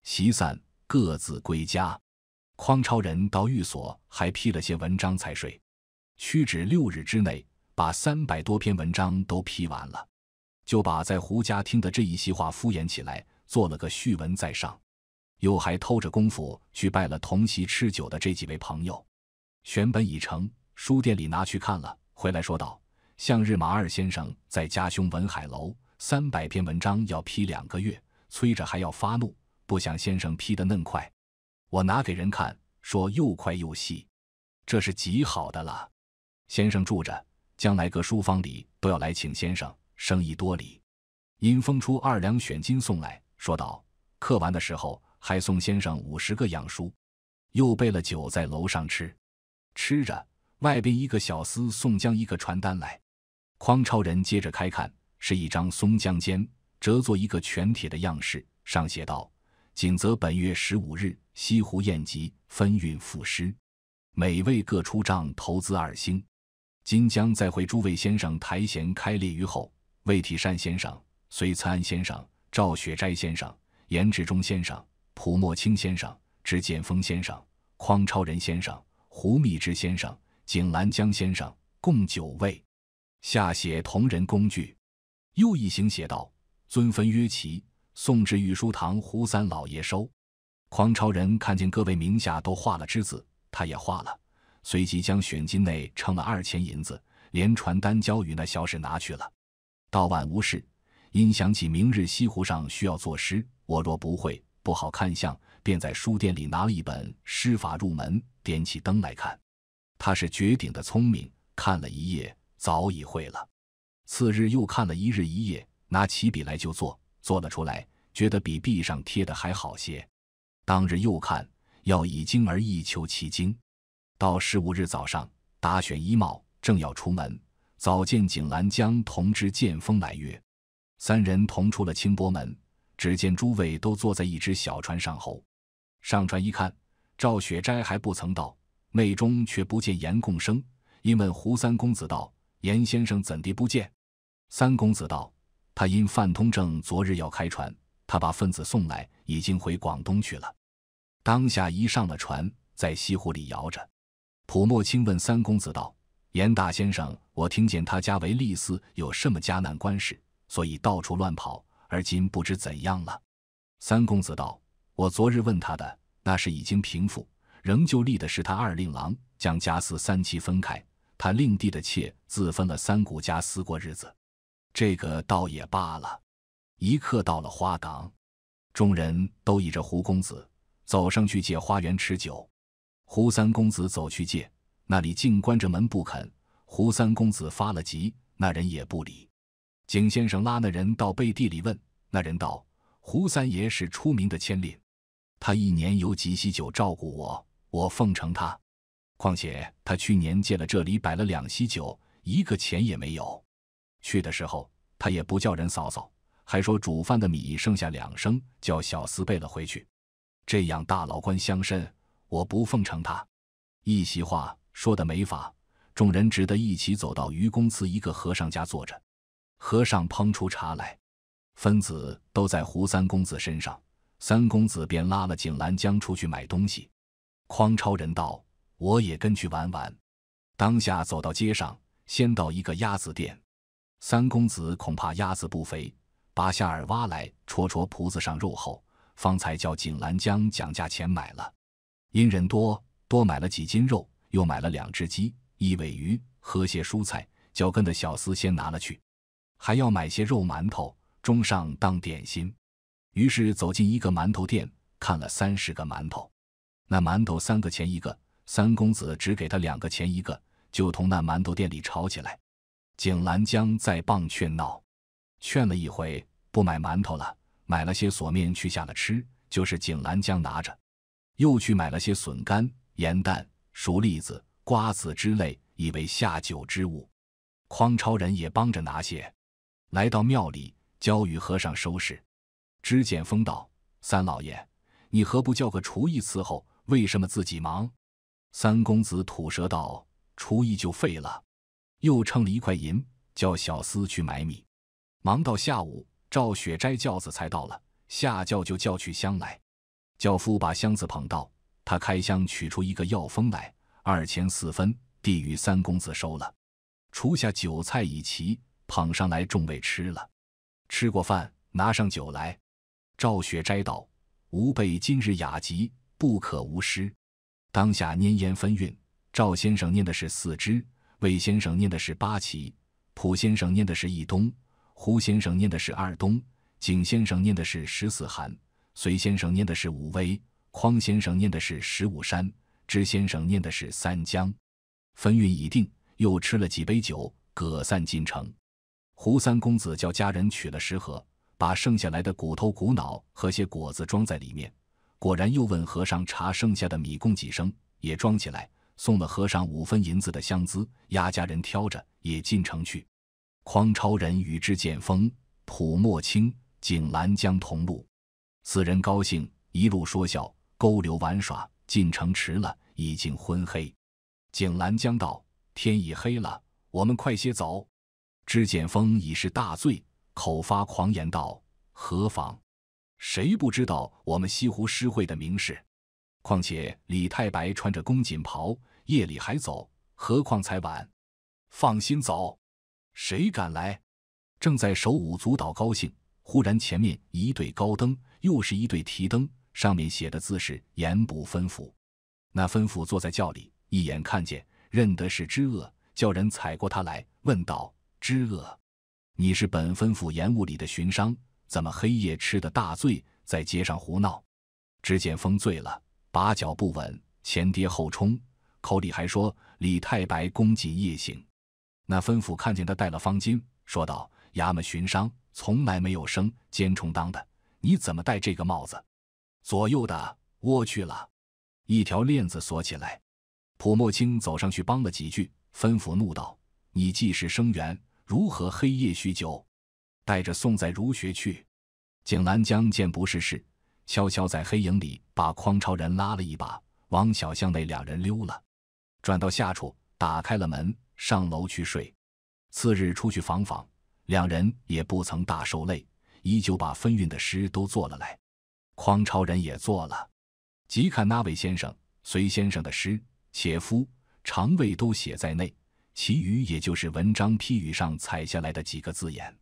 席散各自归家。匡超人到寓所，还批了些文章才睡。屈指六日之内，把三百多篇文章都批完了，就把在胡家听的这一席话敷衍起来，做了个序文在上，又还偷着功夫去拜了同席吃酒的这几位朋友。选本已成，书店里拿去看了，回来说道。向日马二先生在家兄文海楼，三百篇文章要批两个月，催着还要发怒。不想先生批得恁快，我拿给人看，说又快又细，这是极好的了。先生住着，将来各书房里都要来请先生，生意多礼。因封出二两选金送来，说道：刻完的时候还送先生五十个样书，又备了酒在楼上吃。吃着，外边一个小厮送将一个传单来。匡超人接着开看，是一张松江笺，折作一个全帖的样式，上写道：“景泽本月十五日西湖宴集，分运赋诗，每位各出账投资二星。金江再会诸位先生，台衔开列于后：魏体善先生、隋参安先生、赵雪斋先生、严志忠先生、蒲墨清先生、支剑峰先生、匡超人先生、胡密之先生、景兰江先生，共九位。”下写同人工具，又一行写道：“尊分约齐，送至御书堂胡三老爷收。”狂超人看见各位名下都画了之字，他也画了，随即将选金内称了二钱银子，连传单交与那小使拿去了。到晚无事，因想起明日西湖上需要作诗，我若不会，不好看相，便在书店里拿了一本《诗法入门》，点起灯来看。他是绝顶的聪明，看了一夜。早已会了，次日又看了一日一夜，拿起笔来就做，做了出来，觉得比壁上贴的还好些。当日又看，要以精而易求其精。到十五日早上，打选衣帽，正要出门，早见景兰江、同知剑锋来约，三人同出了清波门。只见诸位都坐在一只小船上后，上船一看，赵雪斋还不曾到，内中却不见严贡生，因问胡三公子道。严先生怎地不见？三公子道：“他因范通正昨日要开船，他把份子送来，已经回广东去了。”当下一上了船，在西湖里摇着。普莫清问三公子道：“严大先生，我听见他家为吏司，有什么家难关事，所以到处乱跑。而今不知怎样了？”三公子道：“我昨日问他的，那是已经平复，仍旧立的是他二令郎，将家私三七分开。”他令弟的妾自分了三股家私过日子，这个倒也罢了。一刻到了花岗，众人都倚着胡公子走上去借花园吃酒。胡三公子走去借，那里竟关着门不肯。胡三公子发了急，那人也不理。景先生拉那人到背地里问，那人道：“胡三爷是出名的千连，他一年有几席酒照顾我，我奉承他。”况且他去年借了这里摆了两席酒，一个钱也没有。去的时候他也不叫人扫扫，还说煮饭的米剩下两升，叫小厮背了回去。这样大老官乡绅，我不奉承他。一席话说的没法，众人只得一起走到愚公祠一个和尚家坐着。和尚烹出茶来，分子都在胡三公子身上，三公子便拉了景兰江出去买东西。匡超人道。我也跟去玩玩，当下走到街上，先到一个鸭子店，三公子恐怕鸭子不肥，把下耳挖来戳戳脯子上肉后，方才叫景兰江讲价钱买了。因人多多买了几斤肉，又买了两只鸡、一尾鱼和些蔬菜，脚跟的小厮先拿了去，还要买些肉馒头，中上当点心。于是走进一个馒头店，看了三十个馒头，那馒头三个钱一个。三公子只给他两个钱一个，就同那馒头店里吵起来。景兰江再棒劝闹，劝了一回，不买馒头了，买了些索面去下了吃，就是景兰江拿着。又去买了些笋干、盐蛋、熟栗子、瓜子之类，以为下酒之物。匡超人也帮着拿些，来到庙里交与和尚收拾。知简风道：“三老爷，你何不叫个厨艺伺候？为什么自己忙？”三公子吐舌道：“厨艺就废了。”又称了一块银，叫小厮去买米。忙到下午，赵雪斋轿子才到了，下轿就叫取箱来。轿夫把箱子捧到，他开箱取出一个药封来，二钱四分，递与三公子收了。厨下酒菜已齐，捧上来众位吃了。吃过饭，拿上酒来。赵雪斋道：“吾辈今日雅集，不可无失。”当下拈言分韵，赵先生念的是四支，魏先生念的是八旗，蒲先生念的是一东，胡先生念的是二东，景先生念的是十四寒，隋先生念的是五威，匡先生念的是十五山，知先生念的是三江。分韵已定，又吃了几杯酒，各散进城。胡三公子叫家人取了食盒，把剩下来的骨头骨脑和些果子装在里面。果然又问和尚查剩下的米共几升，也装起来，送了和尚五分银子的香资，押家人挑着也进城去。匡超人与知见风、普墨卿、景兰江同路，四人高兴，一路说笑，勾留玩耍。进城迟了，已经昏黑。景兰江道：“天已黑了，我们快些走。”知简风已是大醉，口发狂言道：“何妨？”谁不知道我们西湖诗会的名士？况且李太白穿着宫锦袍，夜里还走，何况才晚？放心走，谁敢来？正在手舞足蹈高兴，忽然前面一对高灯，又是一对提灯，上面写的字是“盐捕分府”。那吩咐坐在轿里，一眼看见，认得是知恶，叫人踩过他来，问道：“知恶，你是本吩咐盐务里的巡商？”怎么黑夜吃的大醉，在街上胡闹？只见风醉了，把脚不稳，前跌后冲，口里还说李太白公瑾夜行。那吩咐看见他戴了方巾，说道：“衙门巡商从来没有生奸充当的，你怎么戴这个帽子？”左右的，我去了，一条链子锁起来。蒲墨清走上去帮了几句，吩咐怒道：“你既是生员，如何黑夜酗酒？”带着宋在儒学去，景兰江见不是事，悄悄在黑影里把匡超人拉了一把，往小巷内两人溜了，转到下处打开了门，上楼去睡。次日出去访访，两人也不曾大受累，依旧把分韵的诗都作了来，匡超人也做了。即看那位先生、随先生的诗，且夫、长胃都写在内，其余也就是文章批语上采下来的几个字眼。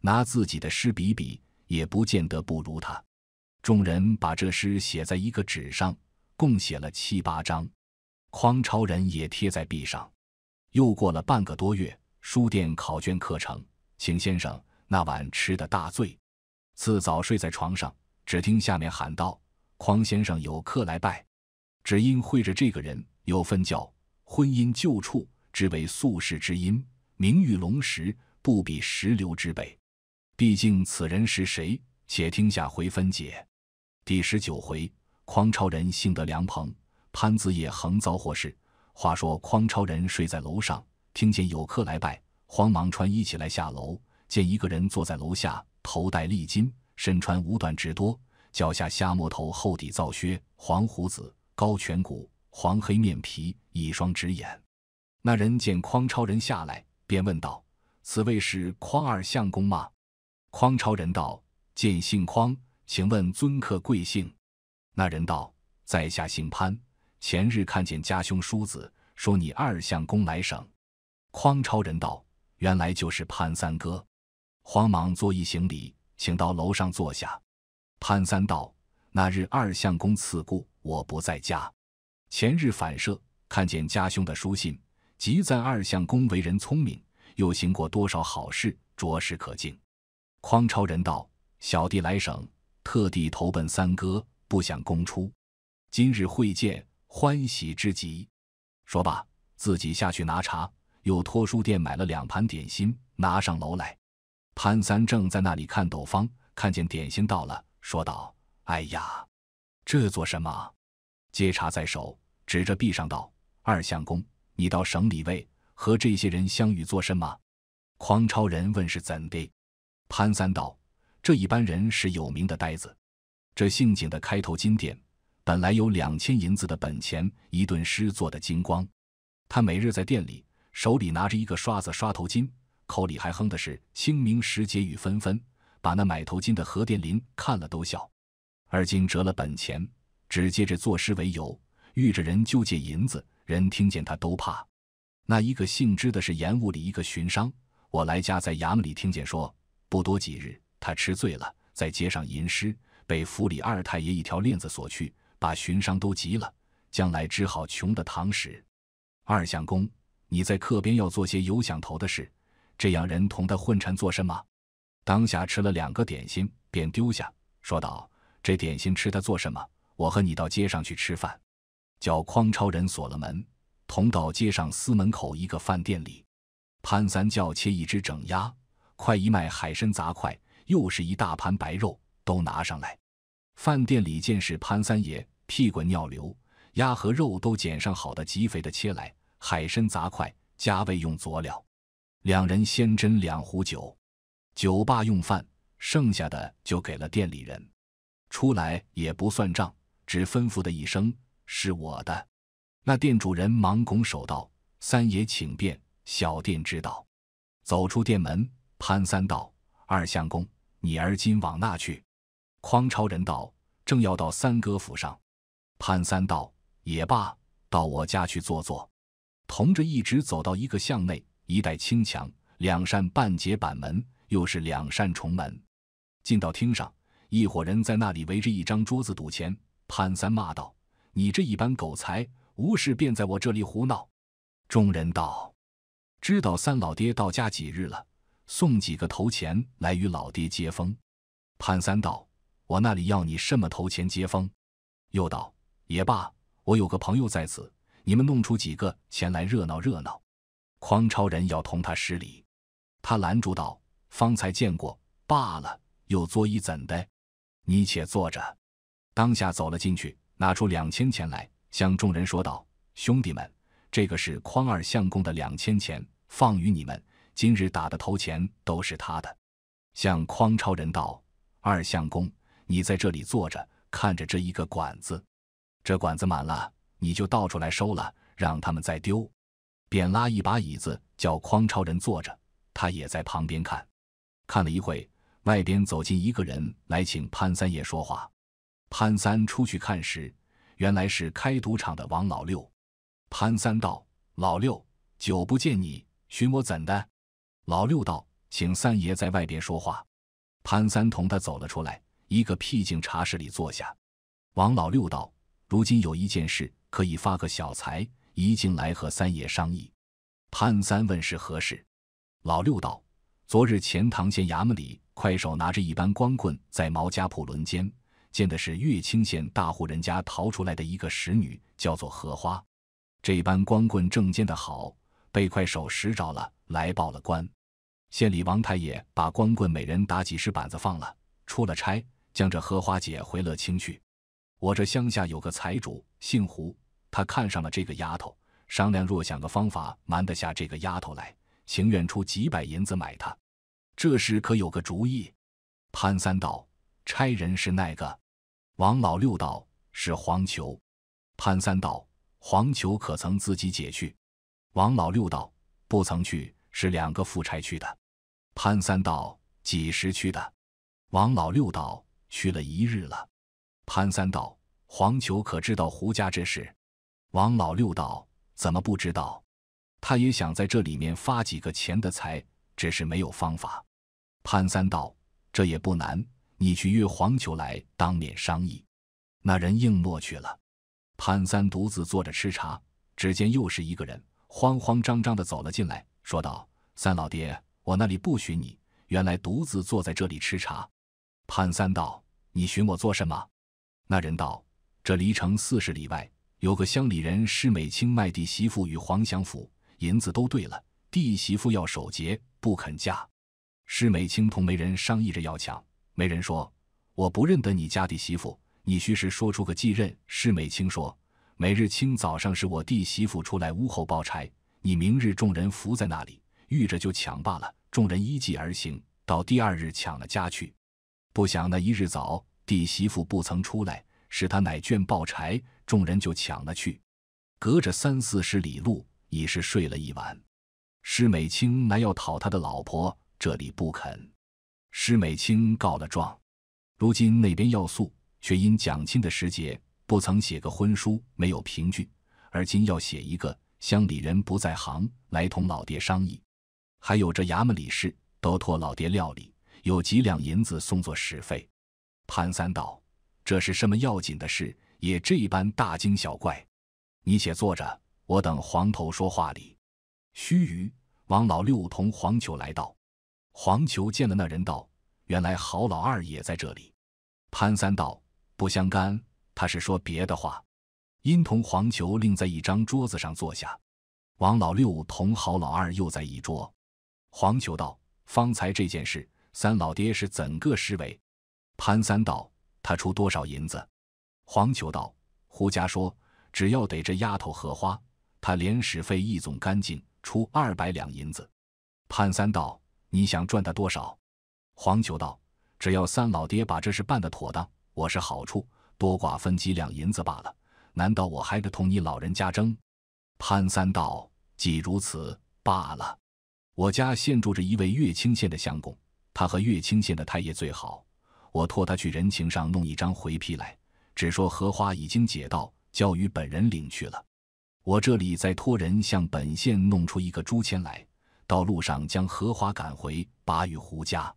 拿自己的诗比比，也不见得不如他。众人把这诗写在一个纸上，共写了七八张，匡超人也贴在壁上。又过了半个多月，书店考卷课程，秦先生那晚吃的大醉，次早睡在床上，只听下面喊道：“匡先生有客来拜。”只因会着这个人，有份教婚姻旧处之为素世之音，名誉龙石不比石流之辈。毕竟此人是谁？且听下回分解。第十九回，匡超人幸得梁鹏，潘子野横遭祸事。话说匡超人睡在楼上，听见有客来拜，慌忙穿衣起来下楼，见一个人坐在楼下，头戴笠巾，身穿五短直多，脚下虾磨头厚底皂靴，黄胡子，高颧骨，黄黑面皮，一双直眼。那人见匡超人下来，便问道：“此位是匡二相公吗？”匡超人道：“见姓匡，请问尊客贵姓？”那人道：“在下姓潘。前日看见家兄叔子，说你二相公来省。”匡超人道：“原来就是潘三哥。”慌忙作揖行礼，请到楼上坐下。潘三道：“那日二相公赐故，我不在家。前日反社看见家兄的书信，即赞二相公为人聪明，又行过多少好事，着实可敬。”匡超人道：“小弟来省，特地投奔三哥，不想公出，今日会见，欢喜之极。”说罢，自己下去拿茶，又托书店买了两盘点心，拿上楼来。潘三正在那里看斗方，看见点心到了，说道：“哎呀，这做什么？”接茶在手，指着壁上道：“二相公，你到省里位，和这些人相遇做甚吗？”匡超人问：“是怎的？”潘三道：“这一般人是有名的呆子。这姓景的开头金店本来有两千银子的本钱，一顿诗作的精光。他每日在店里，手里拿着一个刷子刷头巾，口里还哼的是‘清明时节雨纷纷’，把那买头巾的何殿林看了都笑。而今折了本钱，只借着作诗为由，遇着人就借银子，人听见他都怕。那一个姓支的是盐务里一个巡商，我来家在衙门里听见说。”不多几日，他吃醉了，在街上吟诗，被府里二太爷一条链子锁去，把巡商都急了。将来只好穷的堂食。二相公，你在客边要做些有响头的事，这样人同他混缠做什么？当下吃了两个点心，便丢下，说道：“这点心吃他做什么？我和你到街上去吃饭。”叫匡超人锁了门，同到街上司门口一个饭店里，潘三叫切一只整鸭。快一卖海参杂块，又是一大盘白肉，都拿上来。饭店里见是潘三爷，屁滚尿流，鸭和肉都捡上好的，极肥的切来，海参杂块加味用佐料。两人先斟两壶酒，酒吧用饭，剩下的就给了店里人。出来也不算账，只吩咐的一声：“是我的。”那店主人忙拱手道：“三爷请便，小店知道。”走出店门。潘三道：“二相公，你而今往那去？”匡超人道：“正要到三哥府上。”潘三道：“也罢，到我家去坐坐。”同着一直走到一个巷内，一带青墙，两扇半截板门，又是两扇重门。进到厅上，一伙人在那里围着一张桌子赌钱。潘三骂道：“你这一般狗才，无事便在我这里胡闹！”众人道：“知道三老爹到家几日了？”送几个头钱来与老爹接风。潘三道：“我那里要你什么头钱接风？”又道：“也罢，我有个朋友在此，你们弄出几个前来热闹热闹。”匡超人要同他施礼，他拦住道：“方才见过罢了，又作揖怎的？你且坐着。”当下走了进去，拿出两千钱来，向众人说道：“兄弟们，这个是匡二相公的两千钱，放与你们。”今日打的头钱都是他的，向匡超人道：“二相公，你在这里坐着看着这一个管子，这管子满了，你就倒出来收了，让他们再丢。”便拉一把椅子叫匡超人坐着，他也在旁边看，看了一会，外边走进一个人来请潘三爷说话。潘三出去看时，原来是开赌场的王老六。潘三道：“老六，久不见你，寻我怎的？”老六道：“请三爷在外边说话。”潘三同他走了出来，一个僻静茶室里坐下。王老六道：“如今有一件事可以发个小财，一进来和三爷商议。”潘三问是何事？老六道：“昨日钱塘县衙门里快手拿着一班光棍在毛家铺轮奸，见的是乐清县大户人家逃出来的一个使女，叫做荷花。这班光棍正奸的好，被快手拾着了，来报了官。”县里王太爷把光棍每人打几十板子放了，出了差，将这荷花姐回乐清去。我这乡下有个财主，姓胡，他看上了这个丫头，商量若想个方法瞒得下这个丫头来，情愿出几百银子买她。这时可有个主意。潘三道：差人是那个？王老六道：是黄球。潘三道：黄球可曾自己解去？王老六道：不曾去，是两个副差去的。潘三道：“几时去的？”王老六道：“去了一日了。”潘三道：“黄球可知道胡家之事？”王老六道：“怎么不知道？他也想在这里面发几个钱的财，只是没有方法。”潘三道：“这也不难，你去约黄球来当面商议。”那人应诺去了。潘三独自坐着吃茶，只见又是一个人慌慌张张的走了进来，说道：“三老爹。”我那里不许你，原来独自坐在这里吃茶。潘三道：“你寻我做什么？”那人道：“这离城四十里外有个乡里人施美清卖地媳妇与黄祥甫，银子都兑了。弟媳妇要守节，不肯嫁。施美清同媒人商议着要抢。媒人说：‘我不认得你家弟媳妇，你须是说出个继任。’施美清说：‘每日清早上是我弟媳妇出来屋后抱柴，你明日众人伏在那里。’遇着就抢罢了。众人依计而行，到第二日抢了家去。不想那一日早，弟媳妇不曾出来，使他乃卷抱柴，众人就抢了去。隔着三四十里路，已是睡了一晚。施美清来要讨他的老婆，这里不肯。施美清告了状，如今那边要诉，却因蒋亲的时节不曾写个婚书，没有凭据，而今要写一个，乡里人不在行，来同老爹商议。还有这衙门里事，都托老爹料理，有几两银子送作食费。潘三道：“这是什么要紧的事，也这般大惊小怪？你且坐着，我等黄头说话里。须臾，王老六同黄球来到。黄球见了那人道：“原来郝老二也在这里。”潘三道：“不相干，他是说别的话。”因同黄球另在一张桌子上坐下，王老六同郝老二又在一桌。黄球道，方才这件事，三老爹是怎个施为？潘三道，他出多少银子？黄球道，胡家说，只要得这丫头荷花，他连使费一总干净，出二百两银子。潘三道，你想赚他多少？黄球道，只要三老爹把这事办得妥当，我是好处多寡分几两银子罢了，难道我还得同你老人家争？潘三道，既如此罢了。我家现住着一位乐清县的相公，他和乐清县的太爷最好。我托他去人情上弄一张回批来，只说荷花已经解到，交与本人领去了。我这里再托人向本县弄出一个朱签来，到路上将荷花赶回，把与胡家。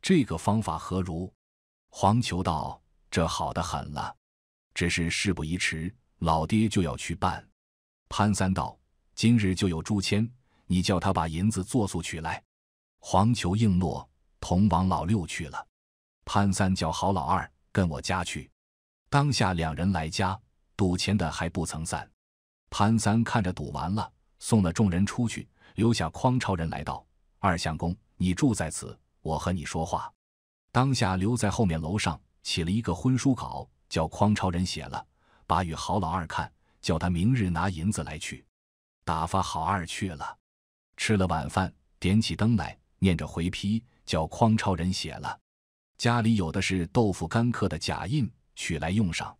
这个方法何如？黄求道，这好的很了。只是事不宜迟，老爹就要去办。潘三道，今日就有朱签。你叫他把银子作数取来，黄球应诺，同王老六去了。潘三叫郝老二跟我家去。当下两人来家，赌钱的还不曾散。潘三看着赌完了，送了众人出去，留下匡超人来道：“二相公，你住在此，我和你说话。”当下留在后面楼上起了一个婚书稿，叫匡超人写了，把与郝老二看，叫他明日拿银子来取，打发郝二去了。吃了晚饭，点起灯来，念着回批，叫匡超人写了。家里有的是豆腐干刻的假印，取来用上。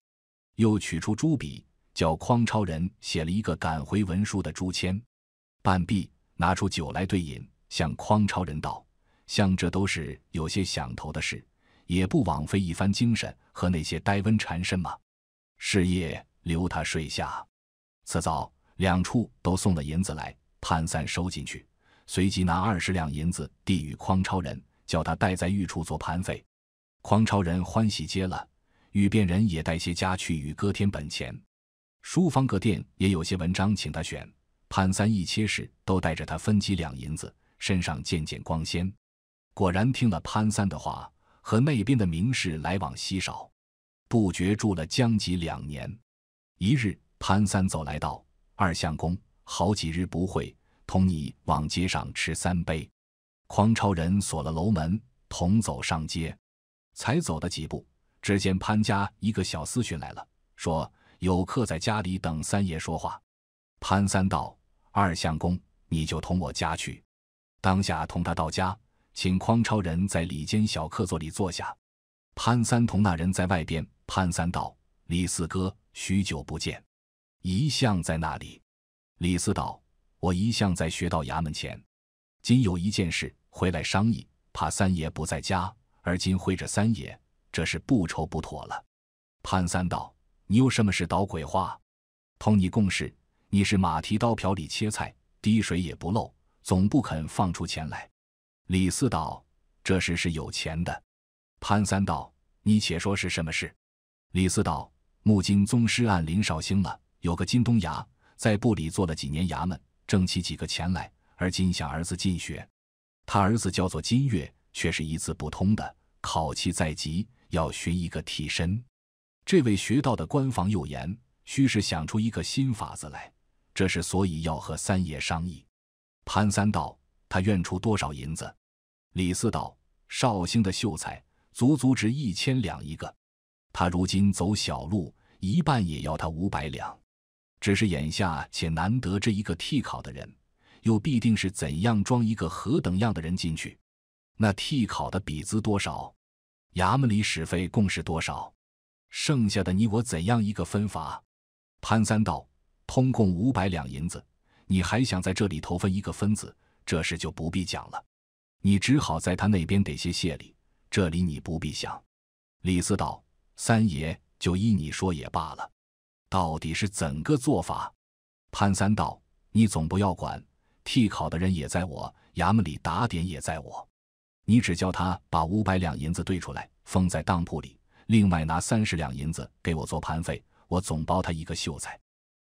又取出朱笔，叫匡超人写了一个赶回文书的朱签。半壁拿出酒来对饮，向匡超人道：“像这都是有些响头的事，也不枉费一番精神和那些呆瘟缠身嘛。”是夜留他睡下。次早两处都送了银子来。潘三收进去，随即拿二十两银子递与匡超人，叫他带在御处做盘费。匡超人欢喜接了，与便人也带些家去与歌天本钱。书房各店也有些文章，请他选。潘三一切事都带着他分几两银子，身上渐渐光鲜。果然听了潘三的话，和那边的名士来往稀少，不觉住了将近两年。一日，潘三走来道：“二相公。”好几日不会同你往街上吃三杯，匡超人锁了楼门，同走上街，才走的几步，只见潘家一个小厮寻来了，说有客在家里等三爷说话。潘三道：“二相公，你就同我家去。”当下同他到家，请匡超人在里间小客座里坐下。潘三同那人在外边。潘三道：“李四哥，许久不见，一向在那里？”李四道：“我一向在学道衙门前，今有一件事回来商议，怕三爷不在家，而今会着三爷，这是不愁不妥了。”潘三道：“你有什么事捣鬼话？同你共事，你是马蹄刀瓢里切菜，滴水也不漏，总不肯放出钱来。”李四道：“这事是有钱的。”潘三道：“你且说是什么事？”李四道：“木金宗师案林绍兴了，有个金东衙在部里做了几年衙门，挣起几个钱来，而今想儿子进学，他儿子叫做金月，却是一字不通的，考期在即，要寻一个替身。这位学道的官房又严，须是想出一个新法子来，这是所以要和三爷商议。潘三道，他愿出多少银子？李四道，绍兴的秀才足足值一千两一个，他如今走小路，一半也要他五百两。只是眼下且难得这一个替考的人，又必定是怎样装一个何等样的人进去？那替考的笔资多少？衙门里使费共是多少？剩下的你我怎样一个分法？潘三道：通共五百两银子，你还想在这里投分一个分子？这事就不必讲了，你只好在他那边得些谢礼，这里你不必想。李四道：三爷就依你说也罢了。到底是怎个做法？潘三道：“你总不要管，替考的人也在我衙门里打点，也在我。你只叫他把五百两银子兑出来，封在当铺里，另外拿三十两银子给我做盘费，我总包他一个秀才。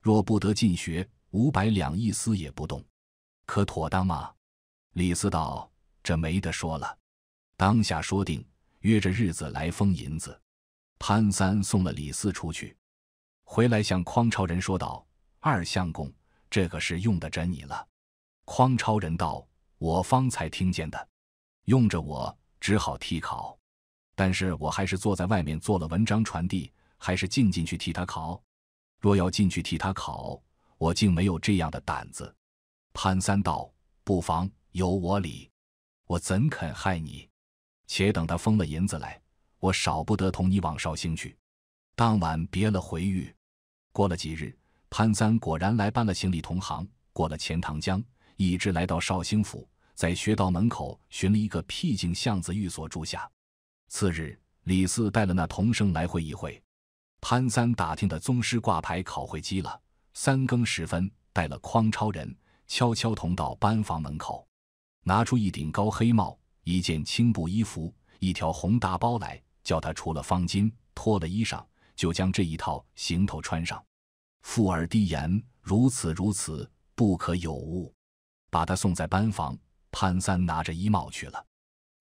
若不得进学，五百两一丝也不动。可妥当吗？”李四道：“这没得说了。”当下说定，约着日子来封银子。潘三送了李四出去。回来向匡超人说道：“二相公，这个是用得着你了。”匡超人道：“我方才听见的，用着我只好替考，但是我还是坐在外面做了文章传递，还是进进去替他考。若要进去替他考，我竟没有这样的胆子。”潘三道：“不妨，由我理，我怎肯害你？且等他封了银子来，我少不得同你往绍兴去。当晚别了，回玉。”过了几日，潘三果然来搬了行李同行，过了钱塘江，一直来到绍兴府，在学道门口寻了一个僻静巷子寓所住下。次日，李四带了那童生来会一会。潘三打听的宗师挂牌考会期了，三更时分，带了匡超人，悄悄同到班房门口，拿出一顶高黑帽，一件青布衣服，一条红大包来，叫他出了方巾，脱了衣裳。就将这一套行头穿上，附耳低言：“如此如此，不可有误。”把他送在班房。潘三拿着衣帽去了，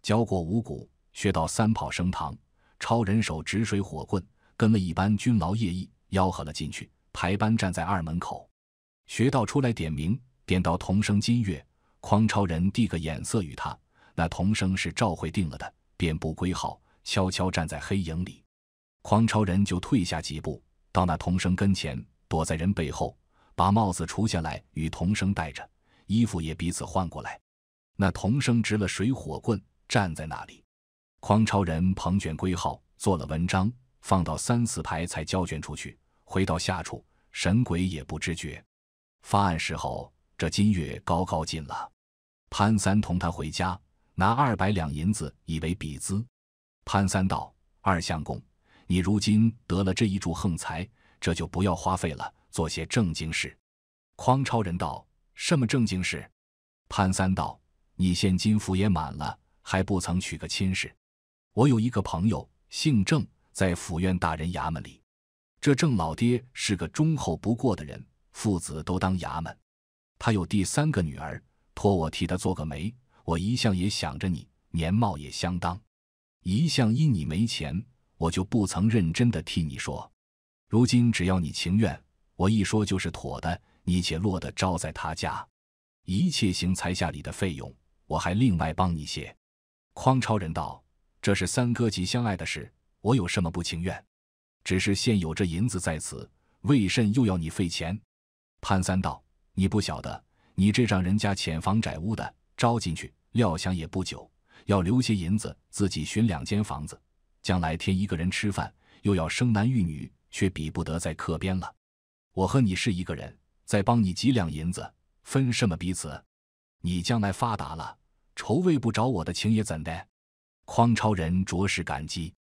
教过五谷，学到三跑升堂，超人手执水火棍，跟了一班军劳夜役，吆喝了进去，排班站在二门口。学到出来点名，点到童声金月，匡超人递个眼色与他，那童声是赵会定了的，便不归号，悄悄站在黑影里。匡超人就退下几步，到那童生跟前，躲在人背后，把帽子除下来与童生戴着，衣服也彼此换过来。那童生执了水火棍站在那里，匡超人捧卷归号，做了文章，放到三四排才交卷出去。回到下处，神鬼也不知觉。发案时候，这金月高高进了。潘三同他回家，拿二百两银子以为比资。潘三道：“二相公。”你如今得了这一柱横财，这就不要花费了，做些正经事。匡超人道：“什么正经事？”潘三道：“你现今府也满了，还不曾娶个亲事。我有一个朋友，姓郑，在府院大人衙门里。这郑老爹是个忠厚不过的人，父子都当衙门。他有第三个女儿，托我替他做个媒。我一向也想着你，年貌也相当，一向因你没钱。”我就不曾认真的替你说，如今只要你情愿，我一说就是妥的。你且落得招在他家，一切行财下里的费用，我还另外帮你些。匡超人道：“这是三哥及相爱的事，我有什么不情愿？只是现有这银子在此，为甚又要你费钱？”潘三道：“你不晓得，你这让人家浅房窄屋的招进去，料想也不久，要留些银子自己寻两间房子。”将来添一个人吃饭，又要生男育女，却比不得在客边了。我和你是一个人，再帮你几两银子，分什么彼此？你将来发达了，愁喂不着我的情也怎的？匡超人着实感激。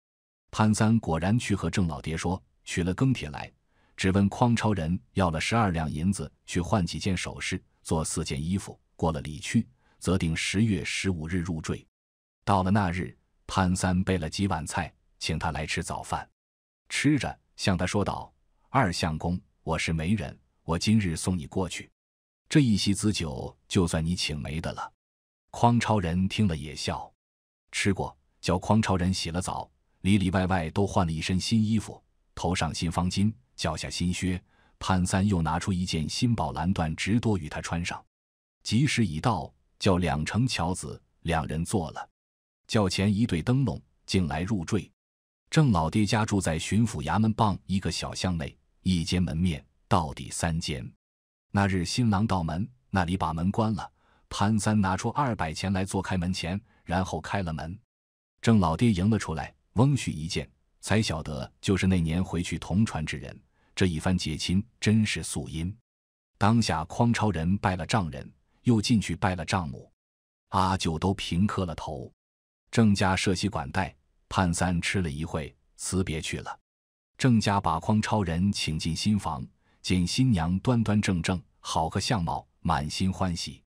潘三果然去和郑老爹说，取了庚帖来，只问匡超人要了十二两银子，去换几件首饰，做四件衣服。过了礼去，则定十月十五日入赘。到了那日。潘三备了几碗菜，请他来吃早饭。吃着，向他说道：“二相公，我是媒人，我今日送你过去，这一席子酒就算你请媒的了。”匡超人听了也笑。吃过，叫匡超人洗了澡，里里外外都换了一身新衣服，头上新方巾，脚下新靴。潘三又拿出一件新宝蓝缎直裰与他穿上。吉时已到，叫两城巧子两人做了。轿前一对灯笼进来入赘。郑老爹家住在巡抚衙门傍一个小巷内，一间门面到底三间。那日新郎到门那里把门关了，潘三拿出二百钱来做开门钱，然后开了门。郑老爹迎了出来，翁婿一见，才晓得就是那年回去同船之人。这一番结亲真是宿因。当下匡超人拜了丈人，又进去拜了丈母，阿九都平磕了头。郑家设席管待潘三，吃了一会，辞别去了。郑家把匡超人请进新房，见新娘端端正正，好个相貌，满心欢喜。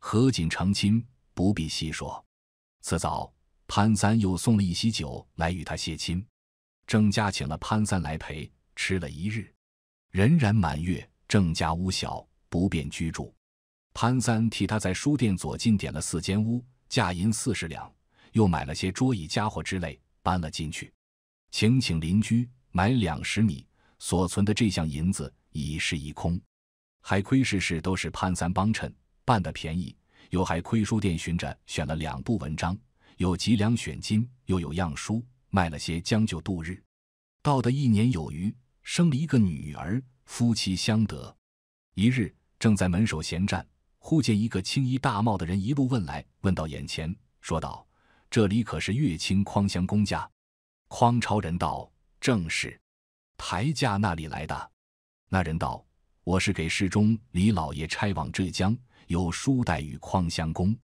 何景成亲不必细说。次早，潘三又送了一席酒来与他谢亲。郑家请了潘三来陪，吃了一日，仍然满月。郑家屋小不便居住，潘三替他在书店左近点了四间屋，价银四十两。又买了些桌椅家伙之类，搬了进去，请请邻居买两十米，所存的这项银子已是一空，还亏事事都是潘三帮衬办的便宜，又还亏书店寻着选了两部文章，有几两选金，又有样书卖了些将就度日，到的一年有余，生了一个女儿，夫妻相得。一日正在门首闲站，忽见一个青衣大帽的人一路问来，问到眼前，说道。这里可是乐清匡襄公家？匡超人道：“正是。”台驾那里来的？那人道：“我是给世中李老爷差往浙江，有书带与匡襄公。”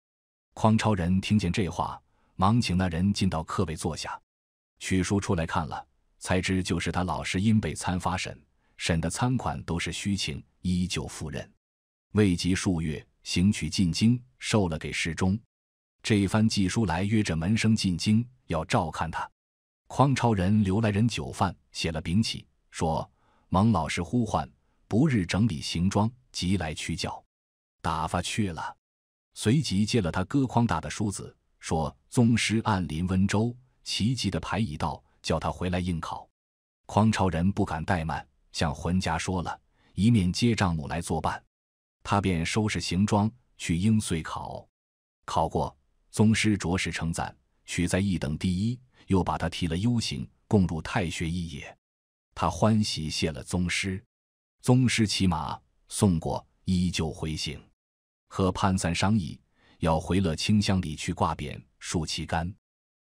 匡超人听见这话，忙请那人进到客位坐下。取书出来看了，才知就是他老师因被参发审，审的参款都是虚情，依旧赴任。未及数月，刑取进京，受了给世中。这一番寄书来，约着门生进京，要照看他。匡超人留来人酒饭，写了禀启，说蒙老师呼唤，不日整理行装，即来取教。打发去了，随即接了他哥匡大的梳子，说宗师按临温州，奇迹的牌已到，叫他回来应考。匡超人不敢怠慢，向浑家说了一面，接丈母来作伴，他便收拾行装去应岁考，考过。宗师着实称赞，取在一等第一，又把他提了优行，共入太学一也。他欢喜谢了宗师，宗师骑马送过，依旧回行，和潘三商议，要回了清香里去挂匾竖旗杆。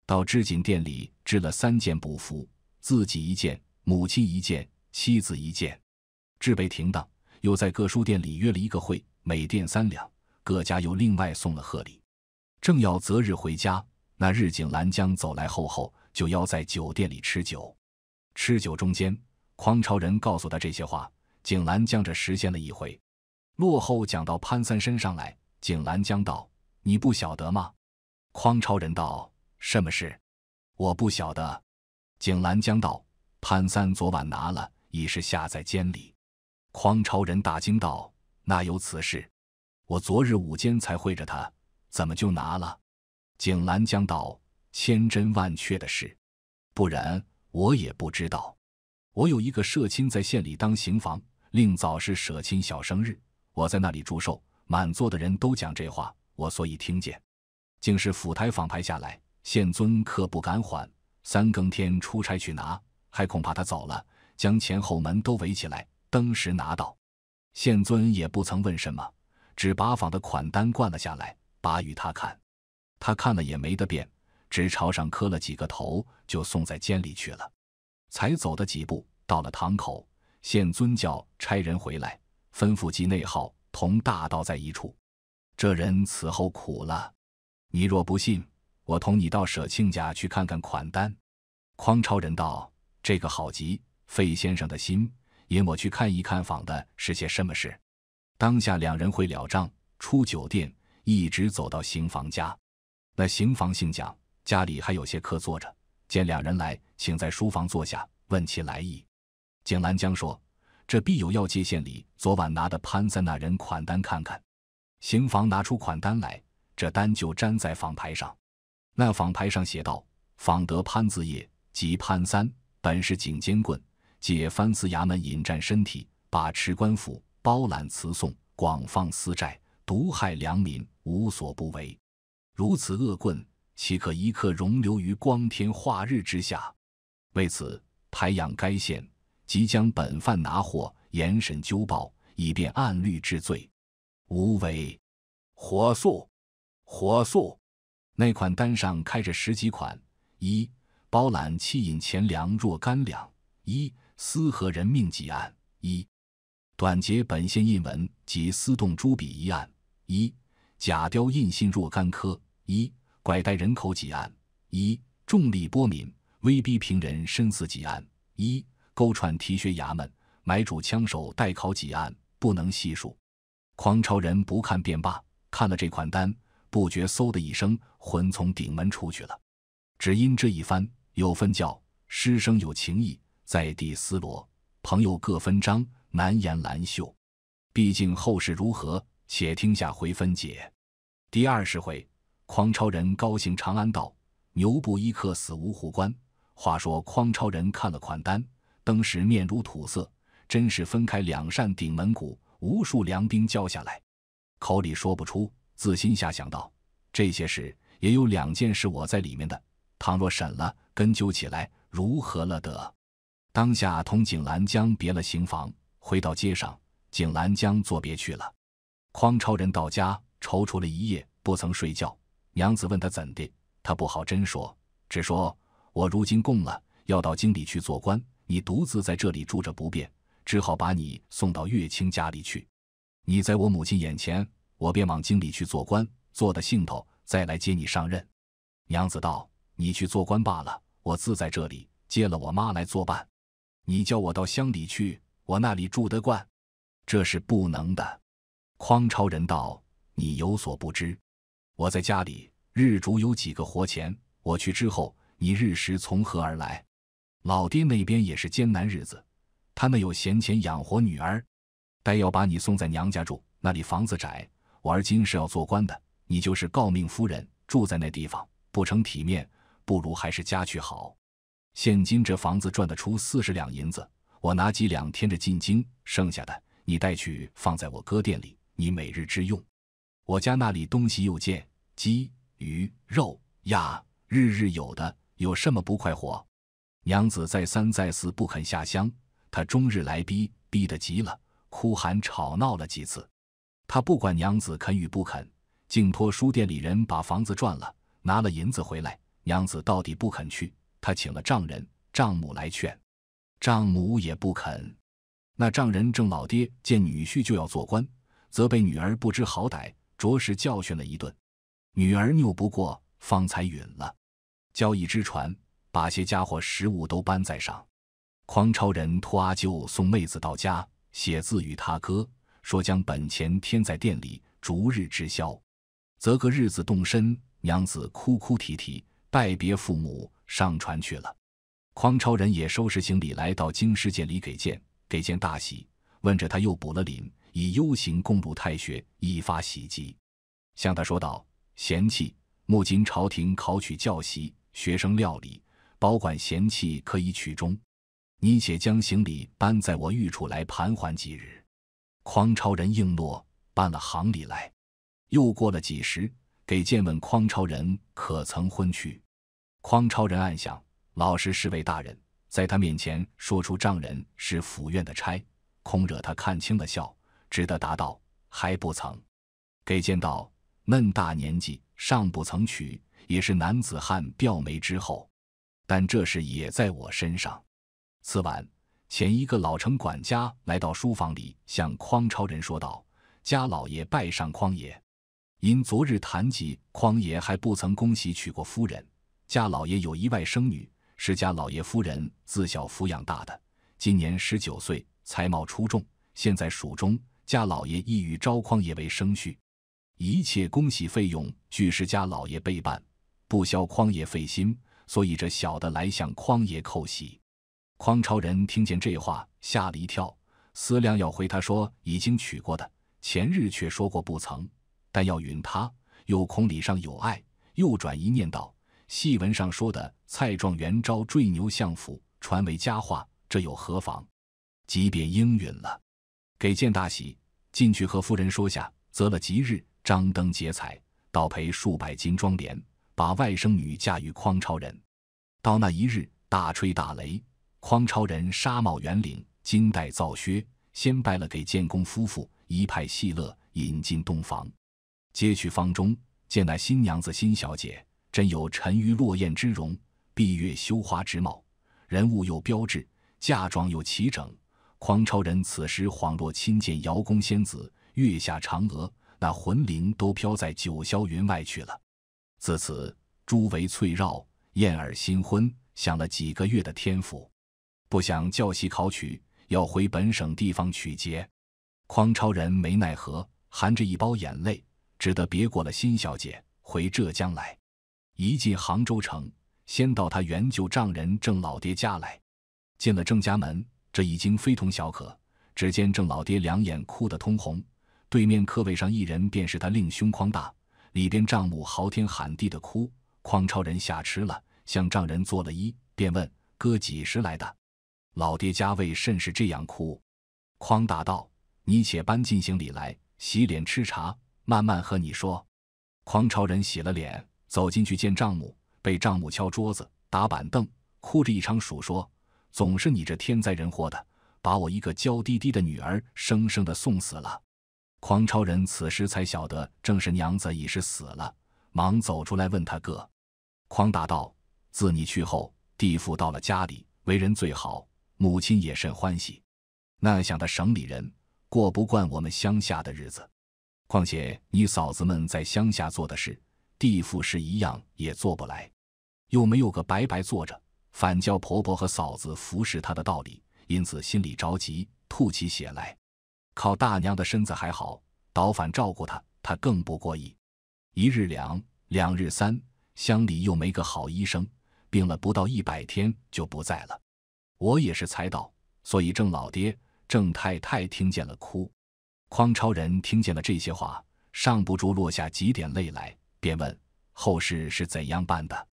到织锦店里织了三件布服，自己一件，母亲一件，妻子一件，置备停当，又在各书店里约了一个会，每店三两，各家又另外送了贺礼。正要择日回家，那日景兰江走来后后，就邀在酒店里吃酒。吃酒中间，匡超人告诉他这些话，景兰江着实现了一回。落后讲到潘三身上来，景兰江道：“你不晓得吗？”匡超人道：“什么事？”“我不晓得。”景兰江道：“潘三昨晚拿了，已是下在监里。”匡超人大惊道：“哪有此事？我昨日午间才会着他。”怎么就拿了？景兰将道，千真万确的事，不然我也不知道。我有一个社亲在县里当行房，另早是舍亲小生日，我在那里祝寿，满座的人都讲这话，我所以听见。竟是府台访牌下来，县尊可不敢缓，三更天出差去拿，还恐怕他走了，将前后门都围起来，登时拿到。县尊也不曾问什么，只把访的款单灌了下来。拔与他看，他看了也没得变，只朝上磕了几个头，就送在监里去了。才走的几步，到了堂口，现尊教差人回来，吩咐及内号同大道在一处。这人此后苦了。你若不信，我同你到舍亲家去看看款单。匡超人道：“这个好极，费先生的心引我去看一看，访的是些什么事。”当下两人会了账，出酒店。一直走到邢房家，那邢房姓蒋，家里还有些客坐着。见两人来，请在书房坐下，问其来意。景兰江说：“这必有要借线礼。昨晚拿的潘三那人款单，看看。”邢房拿出款单来，这单就粘在访牌上。那访牌上写道：“访得潘子业即潘三，本是井监棍，借藩司衙门引战身体，把持官府，包揽词讼，广放私债。”毒害良民，无所不为。如此恶棍，岂可一刻容留于光天化日之下？为此，抬养该县，即将本犯拿获，严审究报，以便按律治罪。无为，火速，火速！那款单上开着十几款：一、包揽弃隐钱粮若干两；一、私合人命几案；一、短截本县印文及私动朱笔一案。一假雕印信若干颗，一拐带人口几案，一重力波敏威逼平人身死几案，一勾串提学衙门，买主枪手代考几案，不能细数。狂超人不看便罢，看了这款单，不觉嗖的一声，魂从顶门出去了。只因这一番，有分教师生有情谊，在地思罗，朋友各分章，难言兰秀。毕竟后事如何？且听下回分解。第二十回，匡超人高行长安道，牛布衣客死无户关。话说匡超人看了款单，当时面如土色，真是分开两扇顶门鼓，无数凉兵交下来，口里说不出，自心下想到：这些事也有两件事我在里面的，倘若审了根究起来，如何了得？当下同景兰江别了行房，回到街上，景兰江作别去了。匡超人到家，踌躇了一夜，不曾睡觉。娘子问他怎的，他不好真说，只说我如今供了，要到京里去做官。你独自在这里住着不便，只好把你送到月清家里去。你在我母亲眼前，我便往京里去做官，做的兴头再来接你上任。娘子道：“你去做官罢了，我自在这里接了我妈来作伴。你叫我到乡里去，我那里住得惯，这是不能的。”匡超人道：“你有所不知，我在家里日主有几个活钱。我去之后，你日食从何而来？老爹那边也是艰难日子，他那有闲钱养活女儿。待要把你送在娘家住，那里房子窄。我儿今是要做官的，你就是诰命夫人，住在那地方不成体面，不如还是家去好。现今这房子赚得出四十两银子，我拿几两添着进京，剩下的你带去放在我哥店里。”你每日之用，我家那里东西又贱，鸡、鱼、肉、鸭，日日有的，有什么不快活？娘子再三再四不肯下乡，他终日来逼，逼得急了，哭喊吵闹了几次。他不管娘子肯与不肯，竟托书店里人把房子赚了，拿了银子回来。娘子到底不肯去，他请了丈人、丈母来劝，丈母也不肯。那丈人正老爹见女婿就要做官。则被女儿不知好歹，着实教训了一顿。女儿拗不过，方才允了。交一只船，把些家伙、食物都搬在上。匡超人托阿舅送妹子到家，写字与他哥，说将本钱添在店里，逐日之销，则个日子动身。娘子哭哭啼啼，拜别父母，上船去了。匡超人也收拾行李，来到京师见李给见，给见大喜，问着他又补了礼。以幽行供入太学，一发喜极，向他说道：“贤妻，目今朝廷考取教习，学生料理，保管贤妻可以取中。你且将行李搬在我御处来盘桓几日。”匡超人应诺，搬了行李来。又过了几时，给见问匡超人可曾婚娶。匡超人暗想：老实侍卫大人，在他面前说出丈人是府院的差，恐惹他看清了笑。只得答道：“还不曾，给见道嫩大年纪，尚不曾娶，也是男子汉掉眉之后。但这事也在我身上。次晚，前一个老城管家来到书房里，向匡超人说道：‘家老爷拜上匡爷，因昨日谈及匡爷还不曾恭喜娶过夫人。家老爷有一外甥女，是家老爷夫人自小抚养大的，今年十九岁，才貌出众，现在蜀中。”家老爷意欲招匡爷为生婿，一切恭喜费用俱是家老爷备办，不消匡爷费心。所以这小的来向匡爷叩喜。匡超人听见这话，吓了一跳，思量要回他说已经娶过的，前日却说过不曾，但要允他，又恐礼上有碍，又转一念道：戏文上说的蔡状元招坠牛相府，传为佳话，这又何妨？即便应允了。给建大喜，进去和夫人说下，择了吉日，张灯结彩，倒赔数百金妆奁，把外甥女嫁与匡超人。到那一日，大吹大擂，匡超人纱帽圆领，金带皂靴，先拜了给建公夫妇一派戏乐，引进洞房，接去房中见那新娘子辛小姐，真有沉鱼落雁之容，闭月羞花之貌，人物又标致，嫁妆又齐整。匡超人此时恍若亲见瑶宫仙子、月下嫦娥，那魂灵都飘在九霄云外去了。自此，诸围翠绕，燕儿新婚，享了几个月的天赋。不想教习考取，要回本省地方取节。匡超人没奈何，含着一包眼泪，只得别过了新小姐，回浙江来。一进杭州城，先到他原旧丈人郑老爹家来。进了郑家门。这已经非同小可。只见郑老爹两眼哭得通红，对面客位上一人便是他令兄匡大，里边丈母嚎天喊地的哭。匡超人吓吃了，向丈人作了揖，便问：“哥，几时来的？”老爹家为甚是这样哭。匡大道：“你且搬进行里来，洗脸吃茶，慢慢和你说。”匡超人洗了脸，走进去见丈母，被丈母敲桌子、打板凳，哭着一场，数说。总是你这天灾人祸的，把我一个娇滴滴的女儿生生的送死了。匡超人此时才晓得，正是娘子已是死了，忙走出来问他哥。匡答道：“自你去后，弟父到了家里，为人最好，母亲也甚欢喜。那想的省里人过不惯我们乡下的日子，况且你嫂子们在乡下做的事，弟父是一样也做不来，又没有个白白坐着。”反叫婆婆和嫂子服侍他的道理，因此心里着急，吐起血来。靠大娘的身子还好，倒反照顾他，他更不过意。一日两，两日三，乡里又没个好医生，病了不到一百天就不在了。我也是猜到，所以郑老爹、郑太太听见了哭，匡超人听见了这些话，上不住落下几点泪来，便问后事是怎样办的。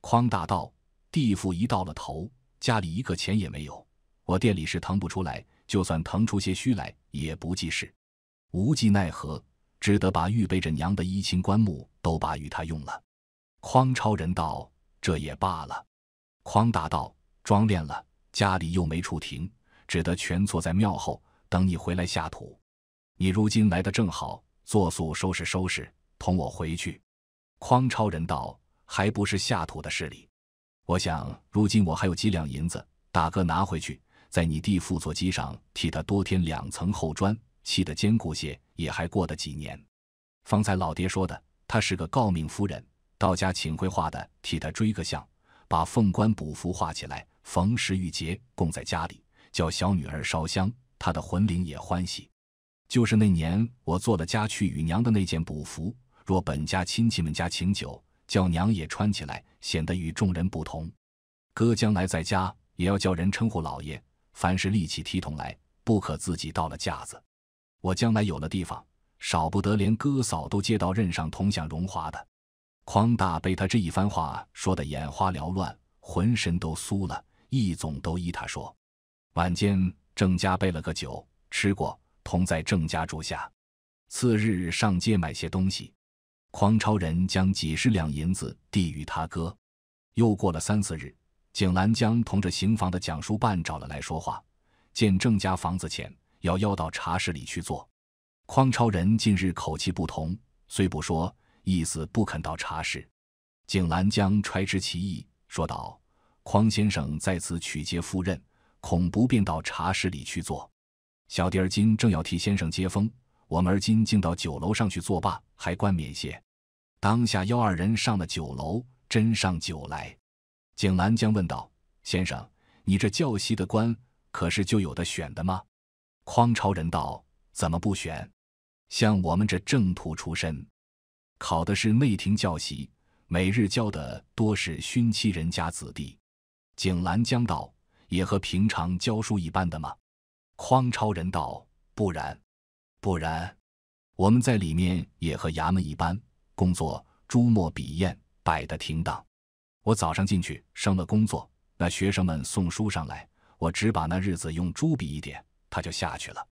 匡大道。地富一到了头，家里一个钱也没有，我店里是腾不出来，就算腾出些虚来，也不济事。无计奈何，只得把预备着娘的衣衾棺木都把与他用了。匡超人道：“这也罢了。”匡大道：“装殓了，家里又没处停，只得全缩在庙后等你回来下土。你如今来的正好，作速收拾收拾，同我回去。”匡超人道：“还不是下土的势力。”我想，如今我还有几两银子，大哥拿回去，在你弟父座基上替他多添两层厚砖，砌得坚固些，也还过得几年。方才老爹说的，他是个诰命夫人，到家请绘画的替他追个像，把凤冠补服画起来，逢时遇节供在家里，叫小女儿烧香，他的魂灵也欢喜。就是那年我做了家去与娘的那件补服，若本家亲戚们家请酒。叫娘也穿起来，显得与众人不同。哥将来在家也要叫人称呼老爷，凡是力起提桶来，不可自己到了架子。我将来有了地方，少不得连哥嫂都接到任上同享荣华的。匡大被他这一番话说得眼花缭乱，浑身都酥了。易总都依他说，晚间郑家备了个酒，吃过同在郑家住下。次日上街买些东西。匡超人将几十两银子递与他哥。又过了三四日，景兰江同着行房的蒋书办找了来说话，见郑家房子浅，要邀到茶室里去坐。匡超人近日口气不同，虽不说意思不肯到茶室。景兰江揣知其意，说道：“匡先生在此取接夫人，恐不便到茶室里去坐。小弟儿今正要替先生接风。”我们而今竟到酒楼上去作罢，还冠冕些。当下邀二人上了酒楼，斟上酒来。景兰江问道：“先生，你这教习的官可是就有的选的吗？”匡超人道：“怎么不选？像我们这正途出身，考的是内廷教习，每日教的多是勋戚人家子弟。”景兰江道：“也和平常教书一般的吗？”匡超人道：“不然。”不然，我们在里面也和衙门一般工作。朱墨笔砚摆的停当，我早上进去，升了工作。那学生们送书上来，我只把那日子用朱笔一点，他就下去了。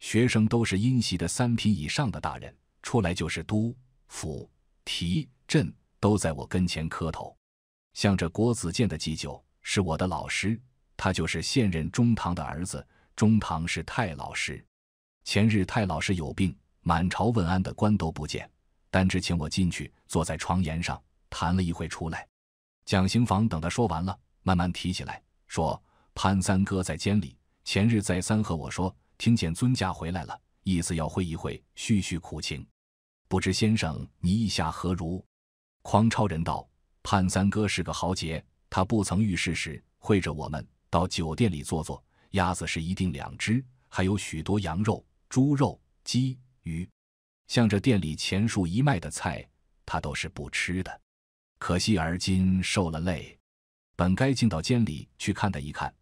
学生都是殷袭的三品以上的大人，出来就是都府提镇都在我跟前磕头。像这郭子健的祭酒是我的老师，他就是现任中堂的儿子，中堂是太老师。前日太老师有病，满朝问安的官都不见，单只请我进去，坐在床沿上谈了一会出来。蒋行房等他说完了，慢慢提起来说：“潘三哥在监里，前日再三和我说，听见尊驾回来了，意思要会一会，叙叙苦情。不知先生你意下何如？”匡超人道：“潘三哥是个豪杰，他不曾遇事时会着我们到酒店里坐坐，鸭子是一定两只，还有许多羊肉。”猪肉、鸡、鱼，像这店里前数一卖的菜，他都是不吃的。可惜而今受了累，本该进到监里去看他一看，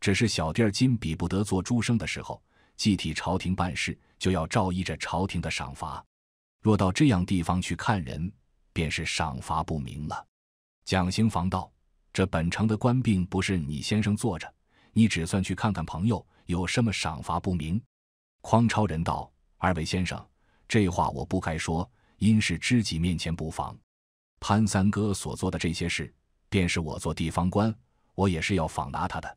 只是小弟儿今比不得做诸生的时候，既替朝廷办事，就要照依着朝廷的赏罚。若到这样地方去看人，便是赏罚不明了。蒋兴房道：“这本城的官并不是你先生坐着，你只算去看看朋友有什么赏罚不明。”匡超人道：“二位先生，这话我不该说，因是知己面前不防。潘三哥所做的这些事，便是我做地方官，我也是要访拿他的。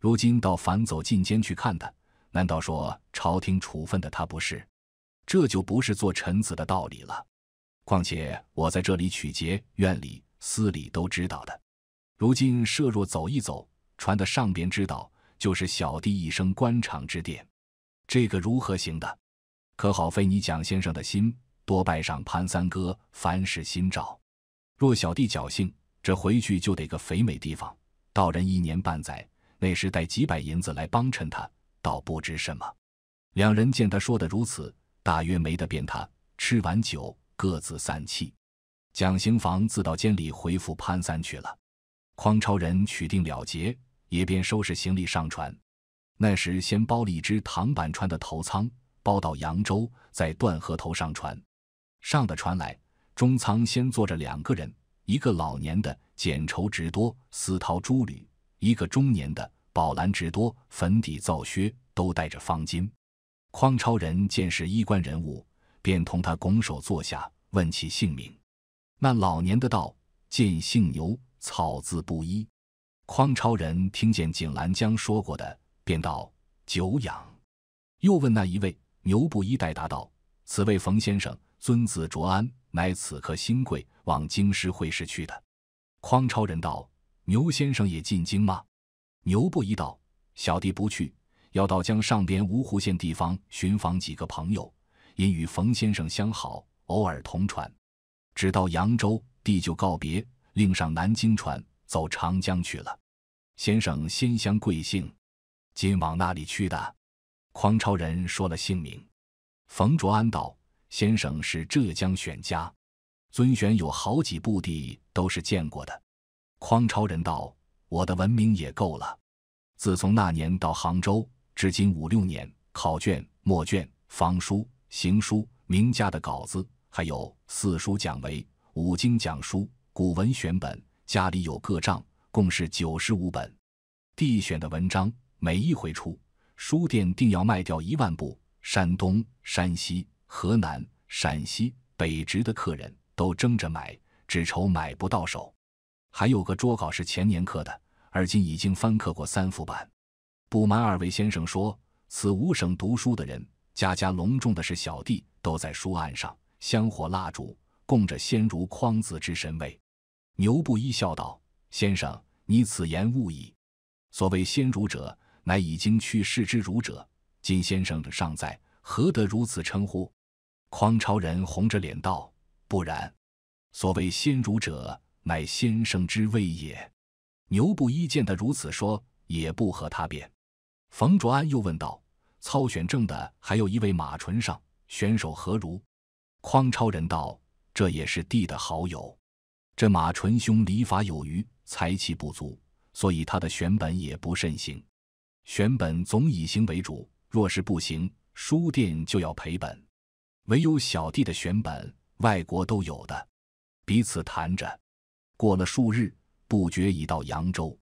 如今到反走进监去看他，难道说朝廷处分的他不是？这就不是做臣子的道理了。况且我在这里取节，院里、司里都知道的。如今设若走一走，传的上边知道，就是小弟一生官场之殿。”这个如何行的？可好费你蒋先生的心，多拜上潘三哥，凡事心照。若小弟侥幸，这回去就得个肥美地方。道人一年半载，那时带几百银子来帮衬他，倒不知什么。两人见他说的如此，大约没得辩他。吃完酒，各自散去。蒋行房自到监里回复潘三去了。匡超人取定了结，也便收拾行李上船。那时先包了一只唐板船的头舱，包到扬州，在断河头上船，上的船来，中舱先坐着两个人，一个老年的剪绸直多丝绦珠履，一个中年的宝蓝直多粉底皂靴，都带着方巾。匡超人见是衣冠人物，便同他拱手坐下，问其姓名。那老年的道：“见姓牛，草字不一。”匡超人听见景兰江说过的。便道久仰，又问那一位牛布衣代答道：“此位冯先生，尊字卓安，乃此刻新贵，往京师会试去的。”匡超人道：“牛先生也进京吗？”牛布衣道：“小弟不去，要到江上边芜湖县地方寻访几个朋友，因与冯先生相好，偶尔同船，只到扬州，弟就告别，另上南京船走长江去了。先生先相贵姓？”今往那里去的？匡超人说了姓名。冯卓安道：“先生是浙江选家，尊选有好几部地都是见过的。”匡超人道：“我的文明也够了。自从那年到杭州，至今五六年，考卷、墨卷、房书、行书名家的稿子，还有四书讲为、五经讲书、古文选本，家里有各账，共是九十五本。地选的文章。”每一回出，书店定要卖掉一万部。山东、山西、河南、陕西，北直的客人都争着买，只愁买不到手。还有个桌稿是前年刻的，而今已经翻刻过三副版。不瞒二位先生说，此五省读书的人，家家隆重的是小弟，都在书案上香火蜡烛，供着先儒匡子之神位。牛布衣笑道：“先生，你此言误矣。所谓先儒者，”乃已经去世之儒者，金先生尚在，何得如此称呼？匡超人红着脸道：“不然，所谓先儒者，乃先生之谓也。”牛布衣见他如此说，也不和他辩。冯卓安又问道：“操选政的还有一位马纯上，选手何如？”匡超人道：“这也是弟的好友。这马纯兄礼法有余，才气不足，所以他的选本也不甚行。”选本总以行为主，若是不行，书店就要赔本。唯有小弟的选本，外国都有的。彼此谈着，过了数日，不觉已到扬州。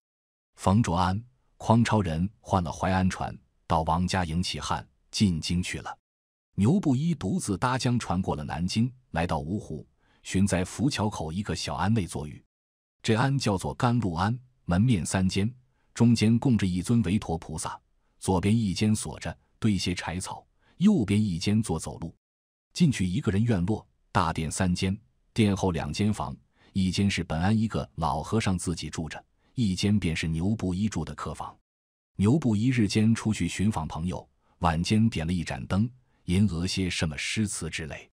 冯卓安、匡超人换了淮安船，到王家营起汉进京去了。牛布衣独自搭江船过了南京，来到芜湖，寻在浮桥口一个小庵内坐寓。这庵叫做甘露庵，门面三间。中间供着一尊韦陀菩萨，左边一间锁着堆些柴草，右边一间做走路。进去一个人院落，大殿三间，殿后两间房，一间是本安一个老和尚自己住着，一间便是牛布衣住的客房。牛布衣日间出去寻访朋友，晚间点了一盏灯，吟额些什么诗词之类。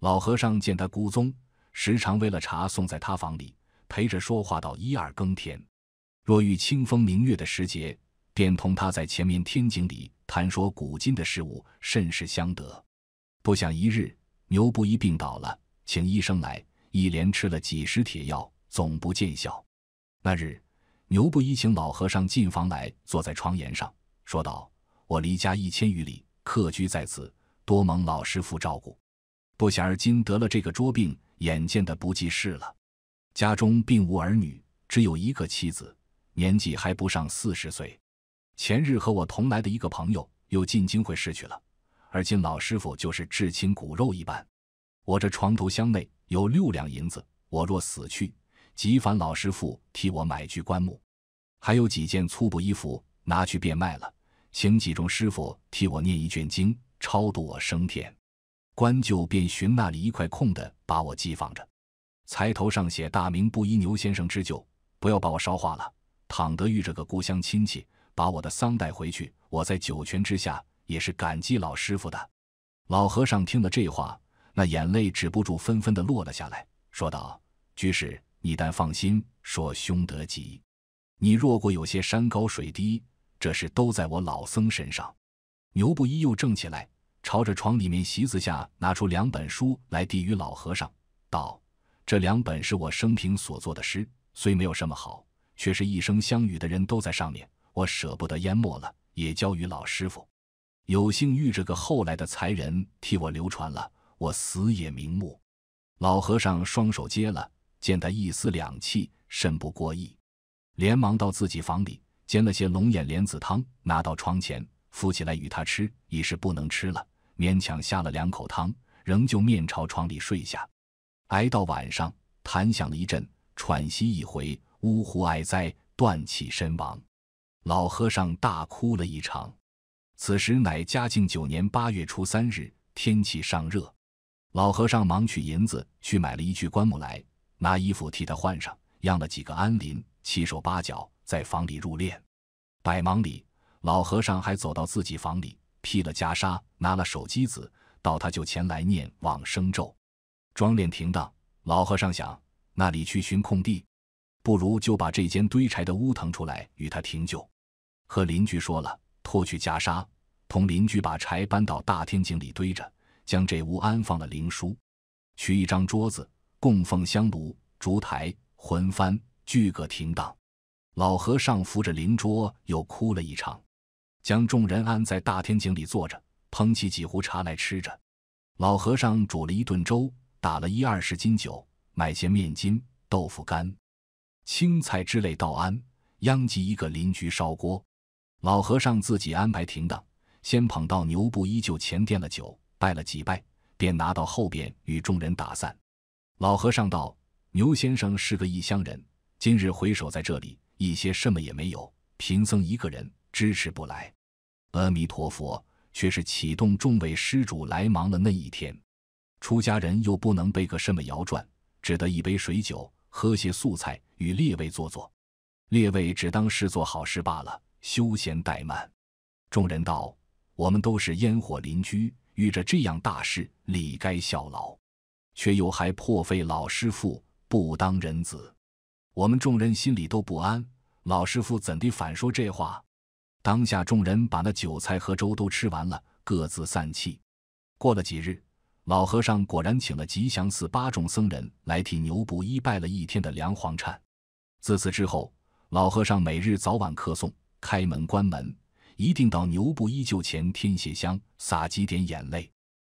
老和尚见他孤踪，时常为了茶送在他房里，陪着说话到一二更天。若遇清风明月的时节，便同他在前面天井里谈说古今的事物，甚是相得。不想一日，牛布衣病倒了，请医生来，一连吃了几十帖药，总不见效。那日，牛布衣请老和尚进房来，坐在床沿上，说道：“我离家一千余里，客居在此，多蒙老师傅照顾。不想而今得了这个拙病，眼见的不济事了。家中并无儿女，只有一个妻子。”年纪还不上四十岁，前日和我同来的一个朋友又进京会试去了，而今老师傅就是至亲骨肉一般。我这床头箱内有六两银子，我若死去，即烦老师傅替我买具棺木，还有几件粗布衣服拿去变卖了，请几众师傅替我念一卷经，超度我升天。关舅便寻那里一块空的，把我寄放着，财头上写“大明布衣牛先生之旧”，不要把我烧化了。倘得遇着个故乡亲戚，把我的丧带回去，我在九泉之下也是感激老师傅的。老和尚听了这话，那眼泪止不住，纷纷的落了下来，说道：“居士，你但放心，说凶得吉。你若过有些山高水低，这事都在我老僧身上。”牛布衣又正起来，朝着床里面席子下拿出两本书来，递与老和尚，道：“这两本是我生平所做的诗，虽没有什么好。”却是一生相遇的人都在上面，我舍不得淹没，了也交与老师傅。有幸遇着个后来的才人替我流传了，我死也瞑目。老和尚双手接了，见他一丝两气，甚不过意，连忙到自己房里煎了些龙眼莲子汤，拿到床前敷起来与他吃。已是不能吃了，勉强下了两口汤，仍旧面朝床里睡下。挨到晚上，痰响了一阵，喘息一回。呜呼哀哉，断气身亡。老和尚大哭了一场。此时乃嘉靖九年八月初三日，天气尚热。老和尚忙取银子去买了一具棺木来，拿衣服替他换上，样了几个安林，七手八脚在房里入殓。百忙里，老和尚还走到自己房里，披了袈裟，拿了手机子，到他就前来念往生咒。庄殓停当，老和尚想：那里去寻空地？不如就把这间堆柴的屋腾出来与他停酒，和邻居说了，脱去袈裟，同邻居把柴搬到大天井里堆着，将这屋安放了灵书，取一张桌子，供奉香炉、烛台、魂幡，俱各停当。老和尚扶着灵桌又哭了一场，将众人安在大天井里坐着，烹起几壶茶来吃着。老和尚煮了一顿粥，打了一二十斤酒，买些面筋、豆腐干。青菜之类到安，殃及一个邻居烧锅。老和尚自己安排停当，先捧到牛布依旧前垫了酒，拜了几拜，便拿到后边与众人打散。老和尚道：“牛先生是个异乡人，今日回首在这里，一些什么也没有，贫僧一个人支持不来。”阿弥陀佛，却是启动众位施主来忙了那一天。出家人又不能背个什么摇转，只得一杯水酒，喝些素菜。与列位坐坐，列位只当是做好事罢了，休闲怠慢。众人道：“我们都是烟火邻居，遇着这样大事，理该效劳，却又还破费老师傅，不当人子。”我们众人心里都不安，老师傅怎地反说这话？当下众人把那酒菜和粥都吃完了，各自散去。过了几日，老和尚果然请了吉祥寺八众僧人来替牛布衣拜了一天的梁皇忏。自此之后，老和尚每日早晚客送，开门关门，一定到牛布衣旧前添些香，洒几点眼泪。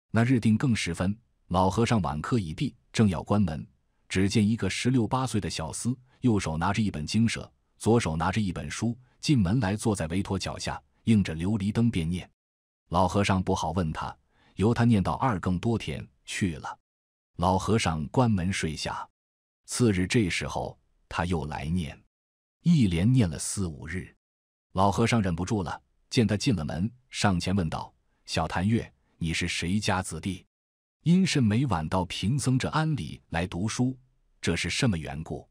那日定更时分，老和尚晚课已毕，正要关门，只见一个十六八岁的小厮，右手拿着一本经舍，左手拿着一本书，进门来坐在韦陀脚下，映着琉璃灯便念。老和尚不好问他，由他念到二更多天去了。老和尚关门睡下，次日这时候。他又来念，一连念了四五日，老和尚忍不住了，见他进了门，上前问道：“小谭月，你是谁家子弟？因是每晚到贫僧这庵里来读书，这是什么缘故？”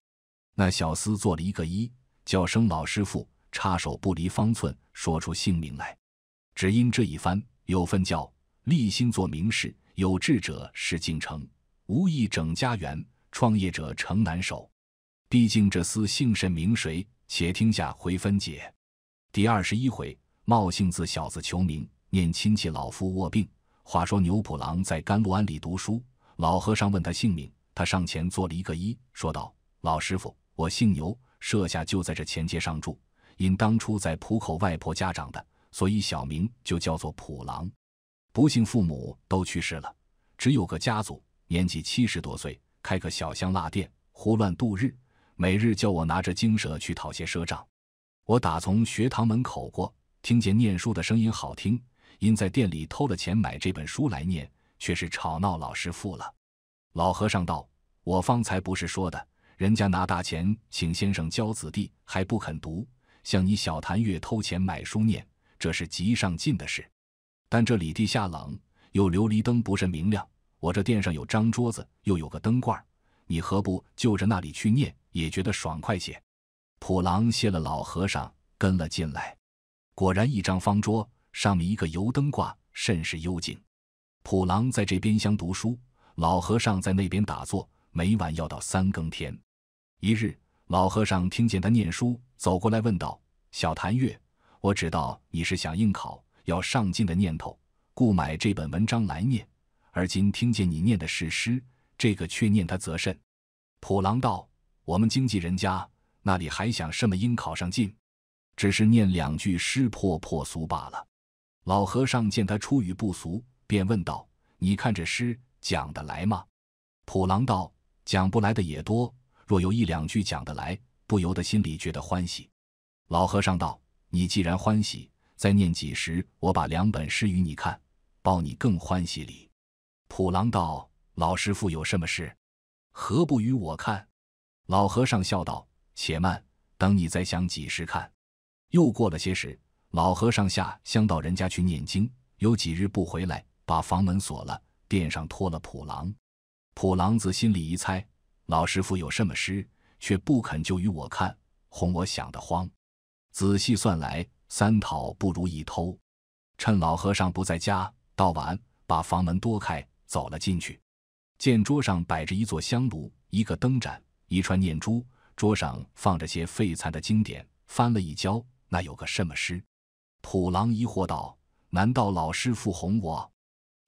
那小厮做了一个揖，叫声“老师傅”，插手不离方寸，说出姓名来。只因这一番，有份叫立心做名士，有志者事竟成，无意整家园，创业者城难守。毕竟这厮姓甚名谁？且听下回分解。第二十一回，冒姓字小子求名，念亲戚老夫卧病。话说牛普郎在甘露庵里读书，老和尚问他姓名，他上前做了一个揖，说道：“老师傅，我姓牛，舍下就在这前街上住，因当初在浦口外婆家长的，所以小名就叫做普郎。不幸父母都去世了，只有个家族，年纪七十多岁，开个小香辣店，胡乱度日。”每日叫我拿着经舍去讨些赊账，我打从学堂门口过，听见念书的声音好听，因在店里偷了钱买这本书来念，却是吵闹老师傅了。老和尚道：“我方才不是说的，人家拿大钱请先生教子弟还不肯读，像你小谭月偷钱买书念，这是极上进的事。但这里地下冷，又琉璃灯不甚明亮，我这店上有张桌子，又有个灯罐。”你何不就着那里去念，也觉得爽快些。普郎谢了老和尚，跟了进来。果然一张方桌，上面一个油灯挂，甚是幽静。普郎在这边厢读书，老和尚在那边打坐，每晚要到三更天。一日，老和尚听见他念书，走过来问道：“小谭月，我知道你是想应考，要上进的念头，故买这本文章来念。而今听见你念的是诗。”这个却念他则甚，普郎道：“我们经纪人家那里还想什么应考上进，只是念两句诗破破俗罢了。”老和尚见他出语不俗，便问道：“你看这诗讲得来吗？”普郎道：“讲不来的也多，若有一两句讲得来，不由得心里觉得欢喜。”老和尚道：“你既然欢喜，再念几时？我把两本诗与你看，包你更欢喜哩。”普郎道。老师傅有什么事？何不与我看？老和尚笑道：“且慢，等你再想几时看。”又过了些时，老和尚下乡到人家去念经，有几日不回来，把房门锁了，殿上拖了普郎。普郎子心里一猜，老师傅有什么诗，却不肯就与我看，哄我想得慌。仔细算来，三讨不如一偷。趁老和尚不在家，到晚把房门多开，走了进去。见桌上摆着一座香炉，一个灯盏，一串念珠。桌上放着些废残的经典，翻了一交，那有个什么诗。普郎疑惑道：“难道老师傅哄我？”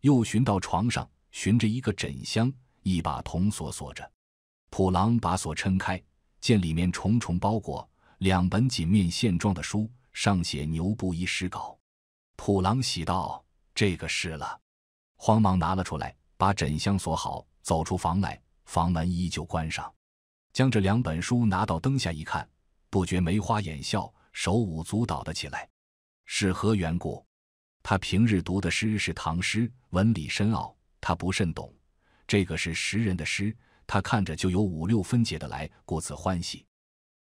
又寻到床上，寻着一个枕箱，一把铜锁锁着。普郎把锁撑开，见里面重重包裹两本锦面线状的书，上写《牛布衣诗稿》。普郎喜道：“这个是了！”慌忙拿了出来。把枕箱锁好，走出房来，房门依旧关上。将这两本书拿到灯下一看，不觉梅花眼笑，手舞足蹈的起来。是何缘故？他平日读的诗是唐诗，文理深奥，他不甚懂。这个是识人的诗，他看着就有五六分解的来，故此欢喜。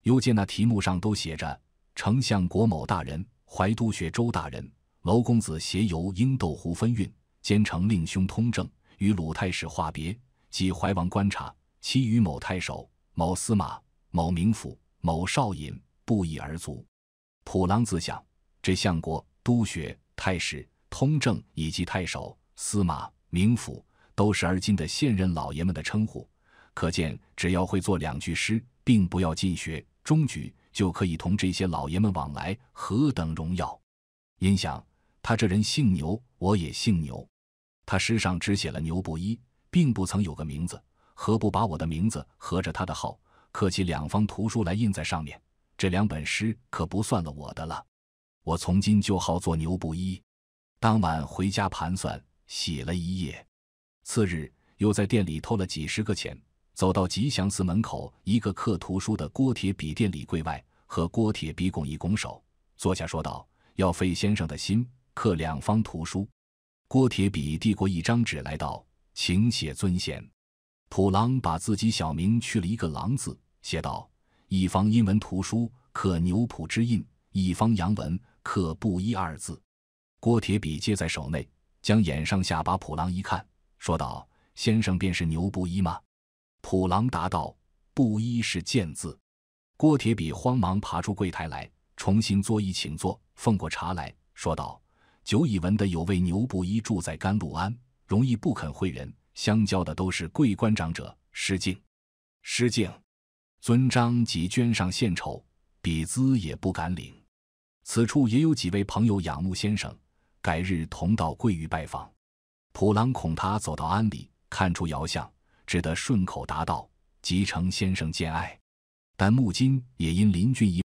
又见那题目上都写着“丞相国某大人，怀都学周大人，娄公子携游英斗湖分韵，兼程令兄通政。”与鲁太史话别，即怀王观察，其与某太守、某司马、某名府、某少尹不一而足。普郎自想，这相国、督学、太史、通政，以及太守、司马、名府，都是而今的现任老爷们的称呼。可见，只要会做两句诗，并不要进学中举，就可以同这些老爷们往来，何等荣耀！因想，他这人姓牛，我也姓牛。他诗上只写了牛布衣，并不曾有个名字，何不把我的名字合着他的号刻起两方图书来印在上面？这两本诗可不算了我的了。我从今就好做牛布衣。当晚回家盘算，写了一夜。次日又在店里偷了几十个钱，走到吉祥寺门口一个刻图书的郭铁笔店里柜外，和郭铁笔拱一拱手，坐下说道：“要费先生的心刻两方图书。”郭铁笔递过一张纸，来到，请写尊贤。”普郎把自己小名去了一个“郎”字，写道：“一方英文图书，刻牛普之印；一方洋文，刻布衣二字。”郭铁笔接在手内，将眼上下把普郎一看，说道：“先生便是牛布衣吗？”普郎答道：“布衣是贱字。”郭铁笔慌忙爬出柜台来，重新作揖请坐，奉过茶来，说道。久已闻的有位牛布衣住在甘露庵，容易不肯会人，相交的都是贵官长者，失敬，失敬，尊章即捐上献丑，笔资也不敢领。此处也有几位朋友仰慕先生，改日同到贵域拜访。普郎恐他走到庵里看出遥相，只得顺口答道：“吉成先生见爱。”但木金也因邻居一。